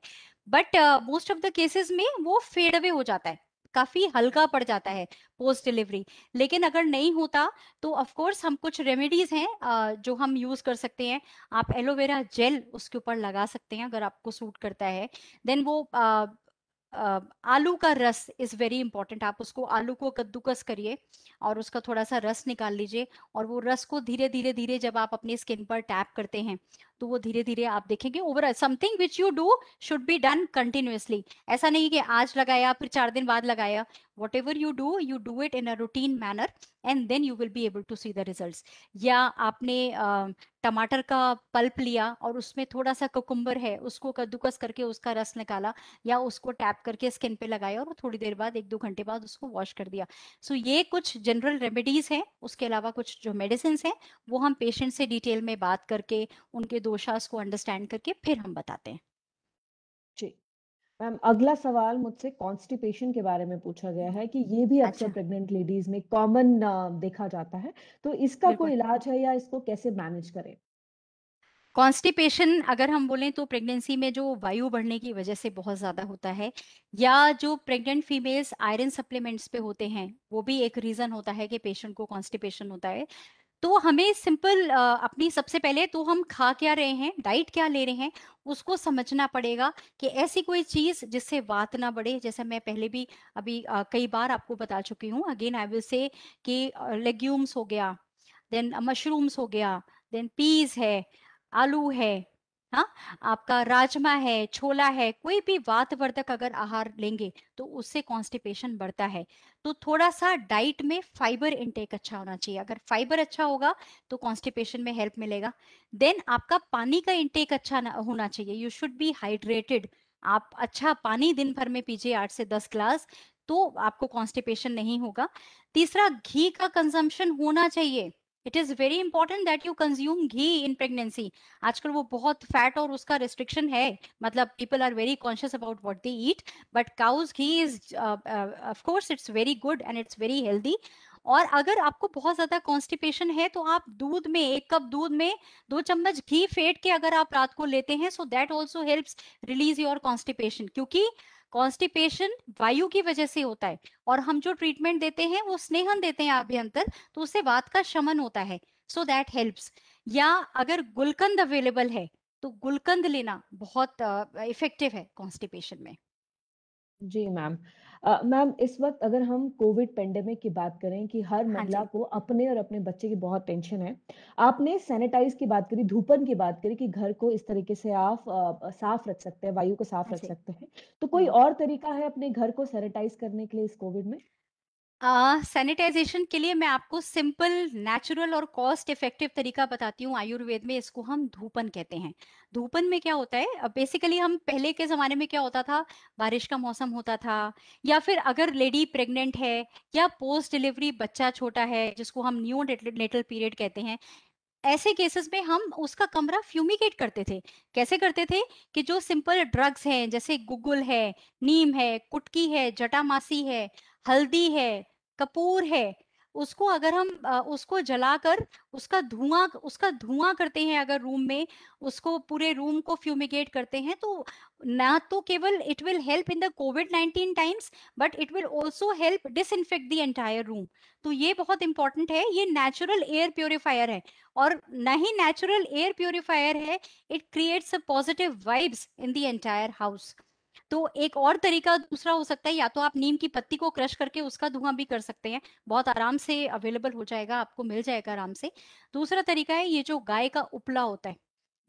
but most of the cases में वो फेड अवे हो जाता है काफी हल्का पड़ जाता है पोस्ट डिलीवरी लेकिन अगर नहीं होता तो ऑफ कोर्स हम कुछ रेमेडीज हैं uh, जो हम यूज कर सकते हैं आप एलोवेरा जेल उसके ऊपर लगा सकते हैं अगर आपको सूट करता है देन वो uh, आलू का रस इज वेरी इंपॉर्टेंट आप उसको आलू को कद्दूकस करिए और उसका थोड़ा सा रस निकाल लीजिए और वो रस को धीरे धीरे धीरे जब आप अपने स्किन पर टैप करते हैं तो वो धीरे धीरे आप देखेंगे overall something which you do should be done continuously ऐसा नहीं कि आज लगाया फिर चार दिन बाद लगाया whatever you do you do it in a routine manner and then you will be able to see the result या आपने टमाटर का पल्प लिया और उसमें थोड़ा सा कुकुम्बर है उसको कद्दूकस करके उसका रस निकाला या उसको टैप करके स्किन पे लगाया और थोड़ी देर बाद एक दो घंटे बाद उसको वॉश कर दिया सो so, ये कुछ जनरल रेमेडीज हैं उसके अलावा कुछ जो मेडिसिन हैं वो हम पेशेंट से डिटेल में बात करके उनके दोषास को अंडरस्टैंड करके फिर हम बताते हैं जी मैम अगला सवाल मुझसे कॉन्स्टिपेशन के बारे में पूछा गया है कि ये भी अक्सर अच्छा। प्रेग्नेंट लेडीज में कॉमन देखा जाता है तो इसका कोई इलाज है या इसको कैसे मैनेज करें कॉन्स्टिपेशन अगर हम बोलें तो प्रेगनेंसी में जो वायु बढ़ने की वजह से बहुत ज़्यादा होता है या जो प्रेग्नेंट फीमेल्स आयरन सप्लीमेंट्स पे होते हैं वो भी एक रीज़न होता है कि पेशेंट को कॉन्स्टिपेशन होता है तो हमें सिंपल अपनी सबसे पहले तो हम खा क्या रहे हैं डाइट क्या ले रहे हैं उसको समझना पड़ेगा कि ऐसी कोई चीज जिससे वात ना बढ़े जैसे मैं पहले भी अभी कई बार आपको बता चुकी हूँ अगेन आई विल से कि लेग्यूम्स हो गया देन मशरूम्स हो गया देन पीज है आलू है हाँ आपका राजमा है छोला है कोई भी वातवर्धक अगर आहार लेंगे तो उससे कॉन्स्टिपेशन बढ़ता है तो थोड़ा सा डाइट में फाइबर इंटेक अच्छा होना चाहिए अगर फाइबर अच्छा होगा तो कॉन्स्टिपेशन में हेल्प मिलेगा देन आपका पानी का इंटेक अच्छा होना चाहिए यू शुड बी हाइड्रेटेड आप अच्छा पानी दिन भर में पीजिए आठ से दस ग्लास तो आपको कॉन्स्टिपेशन नहीं होगा तीसरा घी का कंजम्पशन होना चाहिए it is very important that you consume ghee in pregnancy आजकल वो बहुत फैट और उसका रिस्ट्रिक्शन है मतलब people are very conscious about what they eat but cow's ghee is of course it's very good and it's very healthy और अगर आपको बहुत ज्यादा कॉन्स्टिपेशन है तो आप दूध में एक कप दूध में दो चम्मच घी फेंट के अगर आप रात को लेते हैं so that also helps release your constipation क्योंकि कॉन्स्टिपेशन वायु की वजह से होता है और हम जो ट्रीटमेंट देते हैं वो स्नेहन देते हैं आभ्यंतर तो उससे वात का शमन होता है सो दैट हेल्प्स या अगर गुलकंद अवेलेबल है तो गुलकंद लेना बहुत इफेक्टिव uh, है कॉन्स्टिपेशन में जी मैम मैम इस वक्त अगर हम कोविड पेंडेमिक की बात करें कि हर हाँ महिला को अपने और अपने बच्चे की बहुत टेंशन है आपने सैनिटाइज की बात करी धूपन की बात करी कि घर को इस तरीके से आप साफ रख सकते हैं वायु को साफ हाँ रख सकते हैं तो कोई और तरीका है अपने घर को सैनिटाइज करने के लिए इस कोविड में सैनिटाइजेशन uh, के लिए मैं आपको सिंपल नेचुरल और कॉस्ट इफेक्टिव तरीका बताती हूँ आयुर्वेद में इसको हम धूपन कहते हैं धूपन में क्या होता है बेसिकली हम पहले के जमाने में क्या होता था बारिश का मौसम होता था या फिर अगर लेडी प्रेग्नेंट है या पोस्ट डिलीवरी बच्चा छोटा है जिसको हम न्यू नेटल पीरियड कहते हैं ऐसे केसेस में हम उसका कमरा फ्यूमिकेट करते थे कैसे करते थे कि जो सिंपल ड्रग्स हैं जैसे गुगुल है नीम है कुटकी है जटामासी है हल्दी है कपूर है उसको अगर हम उसको जलाकर उसका धुआं उसका धुआं करते हैं अगर रूम में उसको पूरे रूम को फ्यूमिगेट करते हैं तो ना तो केवल it will help in the COVID nineteen times but it will also help this the entire room तो ये बहुत इंपॉर्टेंट है ये नेचुरल एयर प्योरीफायर है और ना ही नेचुरल एयर प्योरीफायर है it creates a positive vibes in the entire house तो एक और तरीका दूसरा हो सकता है या तो आप नीम की पत्ती को क्रश करके उसका धुआं भी कर सकते हैं बहुत आराम से अवेलेबल हो जाएगा आपको मिल जाएगा आराम से दूसरा तरीका है ये जो गाय का उपला होता है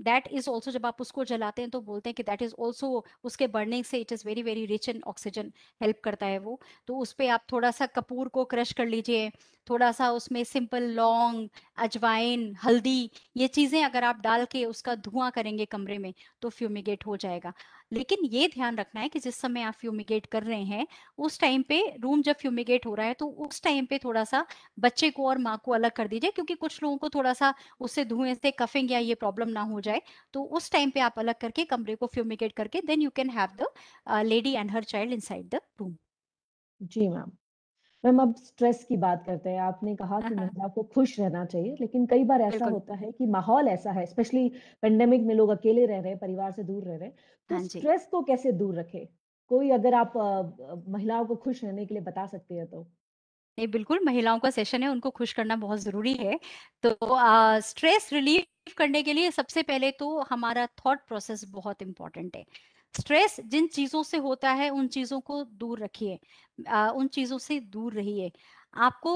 दैट इज ऑल्सो जब आप उसको जलाते हैं तो बोलते हैं कि दैट इज ऑल्सो उसके बर्निंग से it is very very rich in oxygen help करता है वो तो उस पर आप थोड़ा सा कपूर को क्रश कर लीजिए थोड़ा सा उसमें सिंपल लौंग अजवाइन हल्दी ये चीजें अगर आप डाल के उसका धुआं करेंगे कमरे में तो फ्यूमिगेट हो जाएगा लेकिन ये ध्यान रखना है कि जिस समय आप फ्यूमिगेट कर रहे हैं उस टाइम पे रूम जब फ्यूमिगेट हो रहा है तो उस टाइम पे थोड़ा सा बच्चे को और माँ को अलग कर दीजिए क्योंकि कुछ लोगों को थोड़ा सा उससे धुएं से कफिंग या ये प्रॉब्लम ना हो जाए तो उस टाइम पे आप अलग करके कमरे को फ्यूमिगेट करके then you can have the lady and her child in the room जी मैम मैम अब स्ट्रेस की बात करते हैं आपने कहा हाँ, कि हाँ। महिला को खुश रहना चाहिए लेकिन कई बार ऐसा होता है कि माहौल ऐसा है स्पेशली पेंडेमिक में लोग अकेले रह रहे हैं परिवार से दूर रह रहे हैं तो स्ट्रेस हाँ को कैसे दूर रखे कोई अगर आप महिलाओं को खुश रहने के लिए बता सकते हैं तो नहीं बिल्कुल महिलाओं का सेशन है उनको खुश करना बहुत जरूरी है तो स्ट्रेस रिलीव करने के लिए सबसे पहले तो हमारा थॉट प्रोसेस बहुत इंपॉर्टेंट है स्ट्रेस जिन चीज़ों से होता है उन चीज़ों को दूर रखिए उन चीज़ों से दूर रहिए आपको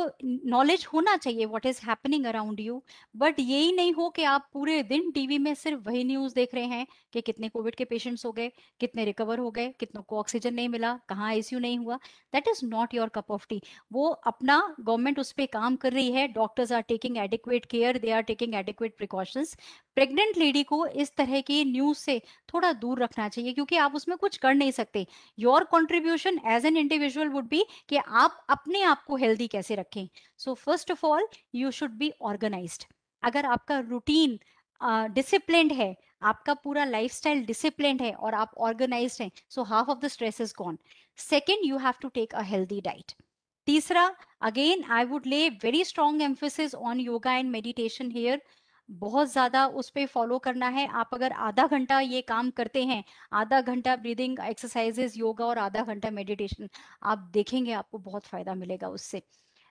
नॉलेज होना चाहिए what is happening around you but यही नहीं हो कि आप पूरे दिन टीवी में सिर्फ वही न्यूज देख रहे हैं कि कितने कोविड के पेशेंट्स हो गए कितने रिकवर हो गए कितनों को ऑक्सीजन नहीं मिला कहाँ आईसीयू नहीं हुआ that is not your cup of tea वो अपना गवर्नमेंट उस पर काम कर रही है doctors are taking adequate care they are taking adequate precautions pregnant lady को इस तरह की न्यूज से थोड़ा दूर रखना चाहिए क्योंकि आप उसमें कुछ कर नहीं सकते your contribution as an individual would be कि आप अपने आप को हेल्दी हेल्दी कैसे रखें so first of all you should be organise अगर आपका रूटीन डिसिप्लिन uh, है आपका पूरा लाइफ स्टाइल डिसिप्लिन है और आप ऑर्गेनाइज हैं so half of the stress is gone second you have to take a healthy diet तीसरा again I would lay very strong emphasis on yoga and meditation here बहुत ज़्यादा उस पर फॉलो करना है आप अगर आधा घंटा ये काम करते हैं आधा घंटा ब्रीदिंग एक्सरसाइजेस योगा और आधा घंटा मेडिटेशन आप देखेंगे आपको बहुत फ़ायदा मिलेगा उससे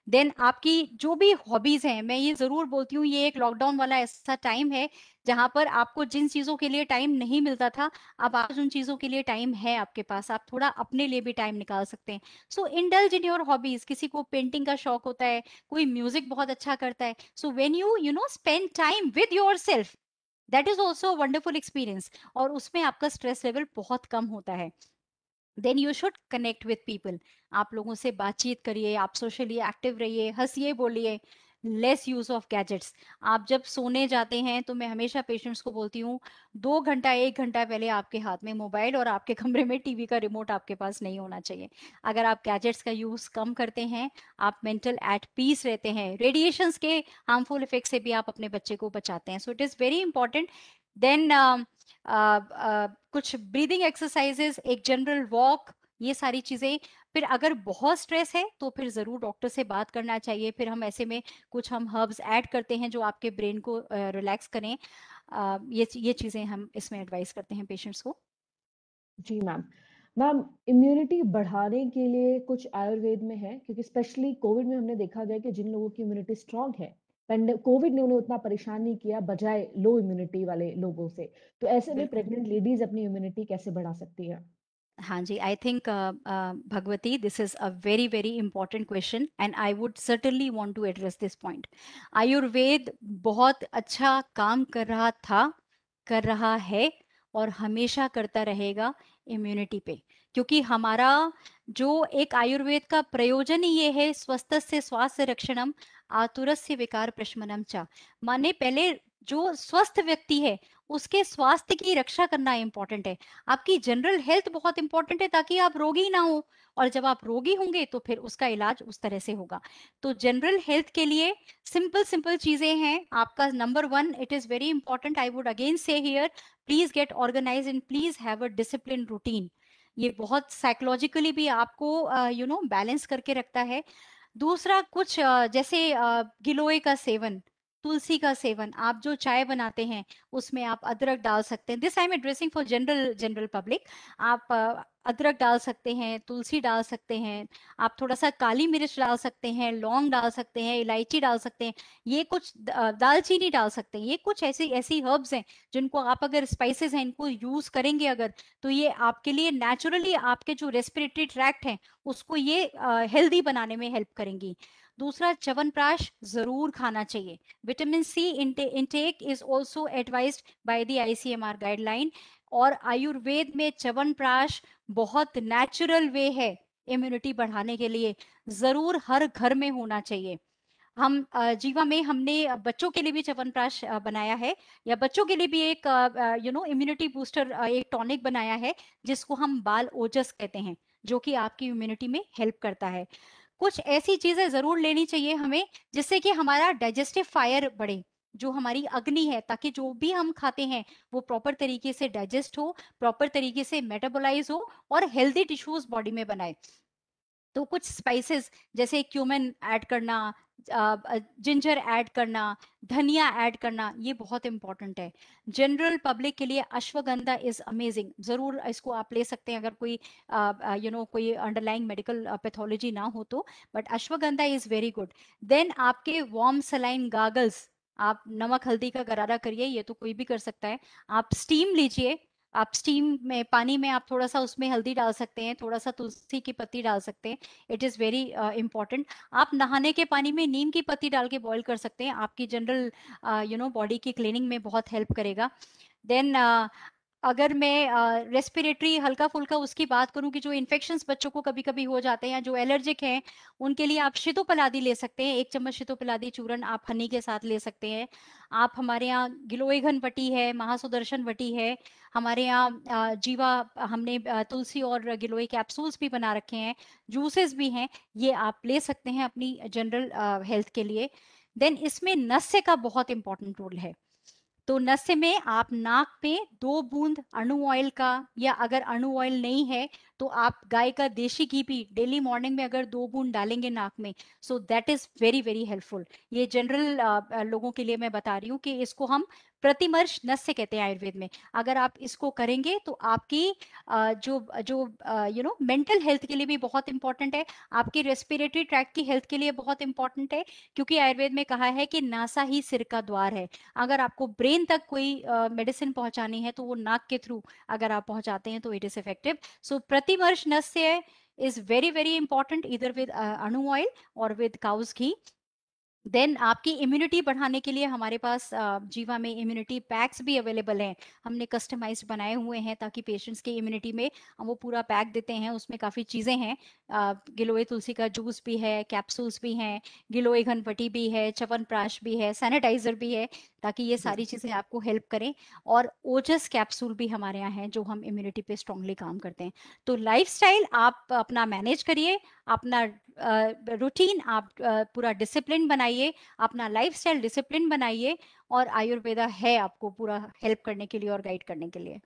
देन आपकी जो भी हॉबीज हैं मैं ये जरूर बोलती हूँ ये एक लॉकडाउन वाला ऐसा टाइम है जहां पर आपको जिन चीजों के लिए टाइम नहीं मिलता था अब आज उन चीजों के लिए टाइम है आपके पास आप थोड़ा अपने लिए भी टाइम निकाल सकते हैं so indulge in your hobbies किसी को पेंटिंग का शौक होता है कोई म्यूजिक बहुत अच्छा करता है so when you you know spend time with yourself that is also wonderful experience और उसमें आपका स्ट्रेस लेवल बहुत कम होता है then you should connect with people आप लोगों से बातचीत करिए आप सोशली एक्टिव रहिए हंसीए बोलिए लेस यूज ऑफ गैजेट्स आप जब सोने जाते हैं तो मैं हमेशा पेशेंट्स को बोलती हूँ दो घंटा एक घंटा पहले आपके हाथ में मोबाइल और आपके कमरे में टीवी का रिमोट आपके पास नहीं होना चाहिए अगर आप गैजेट्स का यूज कम करते हैं आप मेंटल एट पीस रहते हैं रेडिएशन के हार्मफुल इफेक्ट से भी आप अपने बच्चे को बचाते हैं so it is very important then Uh, uh, कुछ ब्रीदिंग एक्सरसाइजेस एक जनरल वॉक ये सारी चीजें फिर अगर बहुत स्ट्रेस है तो फिर ज़रूर डॉक्टर से बात करना चाहिए फिर हम ऐसे में कुछ हम हर्ब्स ऐड करते हैं जो आपके ब्रेन को रिलैक्स uh, करें ये ये चीज़ें हम इसमें एडवाइस करते हैं पेशेंट्स को जी मैम मैम इम्यूनिटी बढ़ाने के लिए कुछ आयुर्वेद में है क्योंकि स्पेशली कोविड में हमने देखा गया कि जिन लोगों की इम्यूनिटी स्ट्रांग है कोविड ने उन्हें उतना परेशान नहीं किया बजाय लो इम्यूनिटी वाले लोगों से तो ऐसे में प्रेग्नेंट लेडीज अपनी इम्यूनिटी कैसे बढ़ा सकती है हाँ जी I think Bhagwati this is a very very important question and I would certainly want to address this point Ayurveda बहुत अच्छा काम कर रहा था कर रहा है और हमेशा करता रहेगा इम्यूनिटी पे क्योंकि हमारा जो एक आयुर्वेद का प्रयोजन ही ये है स्वस्थ से स्वास्थ्य रक्षणम आतुर से विकार प्रशमनम चा माने पहले जो स्वस्थ व्यक्ति है उसके स्वास्थ्य की रक्षा करना इंपॉर्टेंट है आपकी जनरल हेल्थ बहुत इंपॉर्टेंट है ताकि आप रोगी ना हो और जब आप रोगी होंगे तो फिर उसका इलाज उस तरह से होगा तो जनरल हेल्थ के लिए सिंपल सिंपल चीजें हैं आपका number one it is very important I would again say here please get organise and please have a discipline routine ये बहुत साइकोलॉजिकली भी आपको यू नो बैलेंस करके रखता है दूसरा कुछ जैसे गिलोय का सेवन तुलसी का सेवन आप जो चाय बनाते हैं उसमें आप अदरक डाल सकते हैं this I am addressing for general general public आप अदरक डाल सकते हैं तुलसी डाल सकते हैं आप थोड़ा सा काली मिर्च डाल सकते हैं लौंग डाल सकते हैं इलायची डाल सकते हैं ये कुछ दालचीनी डाल सकते हैं ये कुछ ऐसी ऐसी हर्ब्स हैं जिनको आप अगर स्पाइसेस हैं इनको यूज करेंगे अगर तो ये आपके लिए नेचुरली आपके जो रेस्पिरेटरी ट्रैक्ट हैं उसको ये हेल्दी बनाने में हेल्प करेंगी दूसरा चवन प्राश जरूर खाना चाहिए vitamin C intake is also advised by the ICMR guideline और आयुर्वेद में चवन प्राश बहुत नेचुरल वे है इम्यूनिटी बढ़ाने के लिए जरूर हर घर में होना चाहिए हम जीवा में हमने बच्चों के लिए भी प्राश बनाया है या बच्चों के लिए भी एक यू नो इम्यूनिटी बूस्टर एक टॉनिक बनाया है जिसको हम बाल ओजस कहते हैं जो कि आपकी इम्यूनिटी में हेल्प करता है कुछ ऐसी चीजें जरूर लेनी चाहिए हमें जिससे कि हमारा डाइजेस्टिव फायर बढ़े जो हमारी अग्नि है ताकि जो भी हम खाते हैं वो प्रॉपर तरीके से डाइजेस्ट हो प्रॉपर तरीके से मेटाबोलाइज हो और हेल्दी टिश्यूज बॉडी में बनाए तो कुछ स्पाइसेस जैसे क्यूमन ऐड करना जिंजर ऐड करना धनिया ऐड करना ये बहुत इंपॉर्टेंट है जनरल पब्लिक के लिए अश्वगंधा इज अमेजिंग जरूर इसको आप ले सकते हैं अगर कोई यू नो कोई अंडरलाइंग मेडिकल पैथोलॉजी ना हो तो but ashwagandha is very good then आपके वार्म सलाइन गागल्स आप नमक हल्दी का गरारा करिए ये तो कोई भी कर सकता है आप स्टीम लीजिए आप स्टीम में पानी में आप थोड़ा सा उसमें हल्दी डाल सकते हैं थोड़ा सा तुलसी की पत्ती डाल सकते हैं इट इज़ वेरी इंपॉर्टेंट आप नहाने के पानी में नीम की पत्ती डाल के बॉइल कर सकते हैं आपकी जनरल यू नो बॉडी की क्लीनिंग में बहुत हेल्प करेगा देन uh, अगर मैं रेस्पिरेटरी हल्का फुल्का उसकी बात करूं कि जो इन्फेक्शन बच्चों को कभी कभी हो जाते हैं जो एलर्जिक हैं उनके लिए आप शितोपलादी ले सकते हैं एक चम्मच शितोपलादी चूर्ण आप हनी के साथ ले सकते हैं आप हमारे यहाँ गिलोएघन वटी है महासुदर्शन वटी है हमारे यहाँ जीवा हमने तुलसी और गिलोय कैप्सूल्स भी बना रखे हैं जूसेस भी हैं ये आप ले सकते हैं अपनी जनरल हेल्थ के लिए देन इसमें नस्य का बहुत इंपॉर्टेंट रोल है तो नशे में आप नाक पे दो बूंद अणु ऑयल का या अगर अणु ऑयल नहीं है तो आप गाय का देशी घी भी डेली मॉर्निंग में अगर दो बूंद डालेंगे नाक में so that is very very helpful ये जनरल लोगों के लिए मैं बता रही हूँ कि इसको हम प्रतिमर्श नस्य कहते हैं आयुर्वेद में अगर आप इसको करेंगे तो आपकी जो जो यू नो मेंटल हेल्थ के लिए भी बहुत इंपॉर्टेंट है आपकी रेस्पिरेटरी ट्रैक की हेल्थ के लिए बहुत इंपॉर्टेंट है क्योंकि आयुर्वेद में कहा है कि नासा ही सिर का द्वार है अगर आपको ब्रेन तक कोई मेडिसिन पहुंचानी है तो वो नाक के थ्रू अगर आप पहुंचाते हैं तो it is effective so Pratimarsha Nasya is very very important either with Anu oil और विद काउस घी देन आपकी इम्यूनिटी बढ़ाने के लिए हमारे पास जीवा में इम्यूनिटी पैक्स भी अवेलेबल हैं हमने कस्टमाइज बनाए हुए हैं ताकि पेशेंट्स की इम्यूनिटी में हम वो पूरा पैक देते हैं उसमें काफ़ी चीज़ें हैं गिलोय तुलसी का जूस भी है कैप्सूल्स भी हैं गिलोय घनपटी भी है प्राश भी है सैनिटाइजर भी है ताकि ये सारी चीज़ें आपको हेल्प करें और ओजस कैप्सूल भी हमारे यहाँ है जो हम इम्यूनिटी पे स्ट्रांगली काम करते हैं तो लाइफ आप अपना मैनेज करिए अपना रूटीन आप पूरा डिसिप्लिन बनाइए अपना लाइफ डिसिप्लिन बनाइए और आयुर्वेदा है आपको पूरा हेल्प करने के लिए और गाइड करने के लिए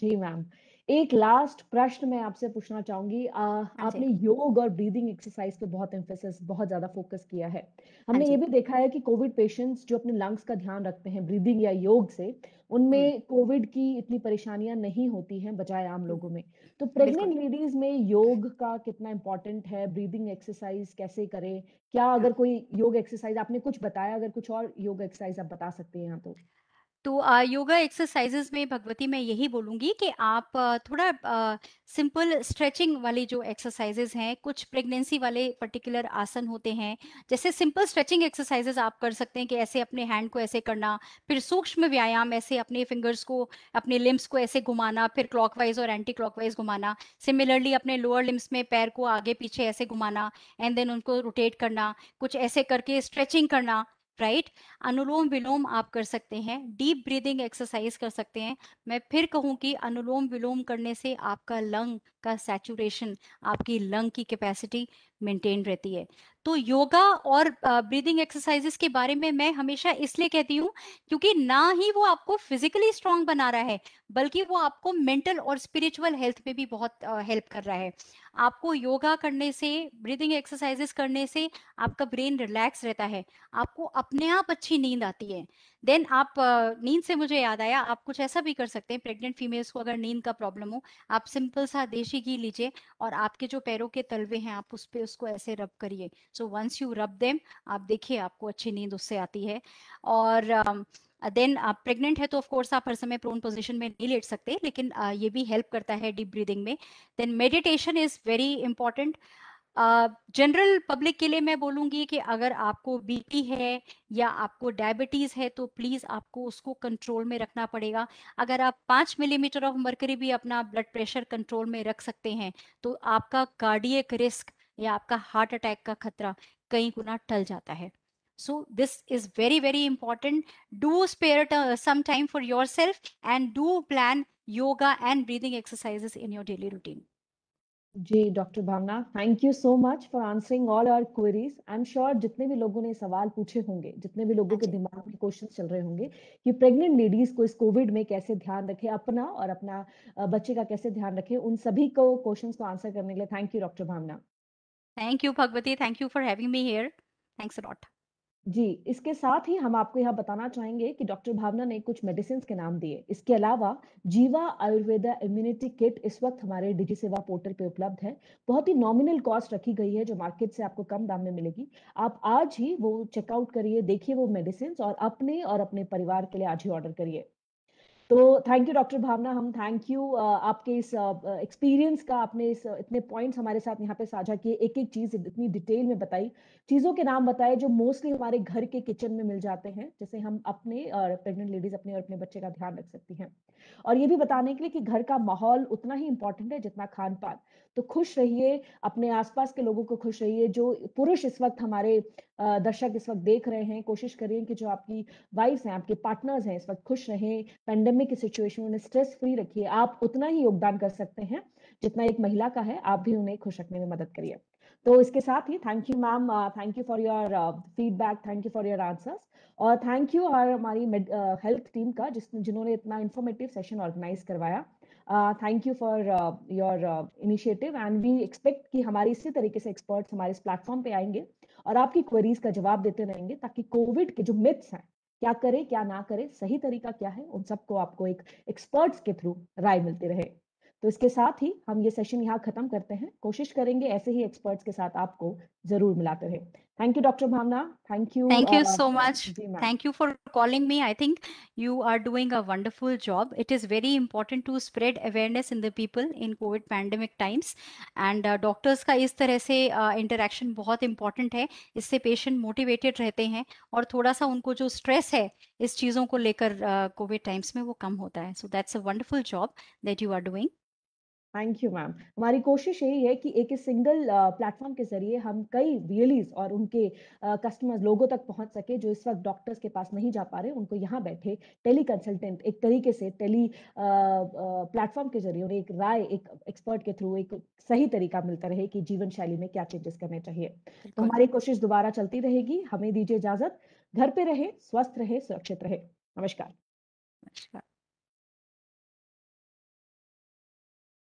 जी मैम एक लास्ट प्रश्न मैं आपसे पूछना चाहूंगी आ, हाँ आपने योग और ब्रीदिंग एक्सरसाइज पे बहुत एम्फेसिस बहुत ज्यादा फोकस किया है हाँ हमने ये भी देखा है कि कोविड पेशेंट्स जो अपने लंग्स का ध्यान रखते हैं ब्रीदिंग या योग से उनमें कोविड हम्म। की इतनी परेशानियां नहीं होती हैं बजाय आम हम्म। लोगों में तो प्रेग्नेंट लेडीज में योग का कितना इम्पोर्टेंट है ब्रीदिंग एक्सरसाइज कैसे करें क्या हाँ। अगर कोई योग एक्सरसाइज आपने कुछ बताया अगर कुछ और योग एक्सरसाइज आप बता सकते हैं यहाँ तो तो आ, योगा एक्सरसाइजेस में भगवती मैं यही बोलूंगी कि आप थोड़ा आ, सिंपल स्ट्रेचिंग वाली जो एक्सरसाइजेस हैं कुछ प्रेगनेंसी वाले पर्टिकुलर आसन होते हैं जैसे सिंपल स्ट्रेचिंग एक्सरसाइजेस आप कर सकते हैं कि ऐसे अपने हैंड को ऐसे करना फिर सूक्ष्म व्यायाम ऐसे अपने फिंगर्स को अपने लिम्स को ऐसे घुमाना फिर क्लॉकवाइज और एंटी क्लॉकवाइज घुमाना सिमिलरली अपने लोअर लिम्स में पैर को आगे पीछे ऐसे घुमाना एंड देन उनको रोटेट करना कुछ ऐसे करके स्ट्रेचिंग करना राइट अनुलोम विलोम आप कर सकते हैं डीप ब्रीदिंग एक्सरसाइज कर सकते हैं मैं फिर कहूँ कि अनुलोम विलोम करने से आपका लंग का सेचुरेशन आपकी लंग की कैपेसिटी मेंटेन रहती है तो योगा और ब्रीदिंग एक्सरसाइजेस के बारे में मैं हमेशा इसलिए कहती हूँ क्योंकि ना ही वो आपको फिजिकली स्ट्रांग बना रहा है बल्कि वो आपको मेंटल और स्पिरिचुअल हेल्थ पे भी बहुत हेल्प uh, कर रहा है आपको योगा करने से ब्रीदिंग एक्सरसाइजेस करने से आपका ब्रेन रिलैक्स रहता है आपको अपने आप अच्छी नींद आती है देन आप नींद से मुझे याद आया आप कुछ ऐसा भी कर सकते हैं प्रेग्नेंट फीमेल्स को अगर नींद का प्रॉब्लम हो आप सिंपल सा देशी घी लीजिए और आपके जो पैरों के तलवे हैं आप उस पर उसको ऐसे रब करिए so once you rub them आप देखिए आपको अच्छी नींद उससे आती है और uh, देन आप प्रेग्नेंट है तो ऑफकोर्स आप हर समय प्रोन पोजिशन में नहीं लेट सकते लेकिन ये भी हेल्प करता है डीप ब्रीदिंग में then meditation is very important general public के लिए मैं बोलूंगी कि अगर आपको बीपी है या आपको डायबिटीज़ है तो प्लीज़ आपको उसको कंट्रोल में रखना पड़ेगा अगर आप पांच मिलीमीटर ऑफ मरकरी भी अपना ब्लड प्रेशर कंट्रोल में रख सकते हैं तो आपका कार्डियक रिस्क या आपका हार्ट अटैक का खतरा कई गुना टल जाता है so this is very very important do spare some for yourself and do plan yoga and breathing exercises in your daily routine जी doctor Bhavna thank you so much for answering all our queries I am sure जितने भी लोगों ने सवाल पूछे होंगे जितने भी लोगों के दिमाग में क्वेश्चन चल रहे होंगे कि प्रेग्नेंट लेडीज को इस कोविड में कैसे ध्यान रखे अपना और अपना बच्चे का कैसे ध्यान रखें उन सभी को क्वेश्चन को आंसर करने के लिए thank you doctor Bhavna thank you Bhagwati thank you for having me here thanks a lot जी, इसके साथ ही हम आपको यहाँ बताना चाहेंगे कि डॉक्टर भावना ने कुछ मेडिसिन के नाम दिए। इसके अलावा जीवा आयुर्वेदा इम्यूनिटी किट इस वक्त हमारे डिजी सेवा पोर्टल पे उपलब्ध है। बहुत ही नॉमिनल कॉस्ट रखी गई है जो मार्केट से आपको कम दाम में मिलेगी। आप आज ही वो चेकआउट करिए, देखिए वो मेडिसिन और अपने और अपने परिवार के लिए आज ही ऑर्डर करिए। तो थैंक यू डॉक्टर भावना हम थैंक यू uh, आपके इस एक्सपीरियंस uh, uh, का आपने इस इतने पॉइंट्स हमारे साथ यहाँ पे साझा किए एक एक चीज इतनी डिटेल में बताई चीजों के नाम बताए जो मोस्टली हमारे घर के किचन में मिल जाते हैं जैसे हम अपने और प्रेगनेंट लेडीज अपने और अपने बच्चे का ध्यान रख सकती हैं और ये भी बताने के लिए कि घर का माहौल उतना ही इंपॉर्टेंट है जितना खान पान तो खुश रहिए अपने आसपास के लोगों को खुश रहिए जो पुरुष इस वक्त हमारे दर्शक इस वक्त देख रहे हैं कोशिश करिए कि जो आपकी वाइफ हैं आपके पार्टनर्स हैं इस वक्त खुश रहें पेंडेमिक पैंडेमिक की सिचुएशन उन्हें स्ट्रेस फ्री रखिए आप उतना ही योगदान कर सकते हैं जितना एक महिला का है आप भी उन्हें खुश रखने में मदद करिए तो इसके साथ ही thank you ma'am thank you for your feedback thank you for your answers और थैंक यू और हमारी हेल्थ टीम uh, का जिस जिन्होंने इतना इन्फॉर्मेटिव सेशन ऑर्गेनाइज करवाया thank you for your initiative and we expect कि हमारे इसी तरीके से एक्सपर्ट्स हमारे इस प्लेटफॉर्म पे आएंगे और आपकी क्वेरीज का जवाब देते रहेंगे ताकि कोविड के जो मिथ्स हैं क्या करे क्या ना करे सही तरीका क्या है उन सबको आपको एक एक्सपर्ट्स के थ्रू राय मिलती रहे तो इसके साथ ही हम ये सेशन यहाँ खत्म करते हैं कोशिश करेंगे ऐसे ही एक्सपर्ट्स के साथ आपको जरूर मिलाते रहे Thank you, Dr. Bhavna. Thank you. Thank you uh, so much. Thank you for calling me. I think you are doing a wonderful job. It is very important to spread awareness in the people in COVID pandemic times. And uh, doctors ka is tarah se uh, interaction bahut important hai. Isse patient motivated rehte hain. Aur thoda sa unko jo stress hai is cheezon ko lekar COVID times mein wo kam hota hai. So that's a wonderful job that you are doing. Thank you ma'am हमारी कोशिश यही है कि एक single platform के जरिए हम कई रियलीज और उनके कस्टमर्स लोगों तक पहुंच सके जो इस वक्त डॉक्टर्स के पास नहीं जा पा रहे उनको यहाँ बैठे टेली कंसल्टेंट एक तरीके से टेली प्लेटफॉर्म के जरिए उन्हें एक राय एक एक्सपर्ट के थ्रू एक सही तरीका मिलता रहे कि जीवन शैली में क्या चेंजेस करने चाहिए तो हमारी कोशिश दोबारा चलती रहेगी हमें दीजिए इजाजत घर पे रहे स्वस्थ रहे सुरक्षित रहे नमस्कार नमस्कार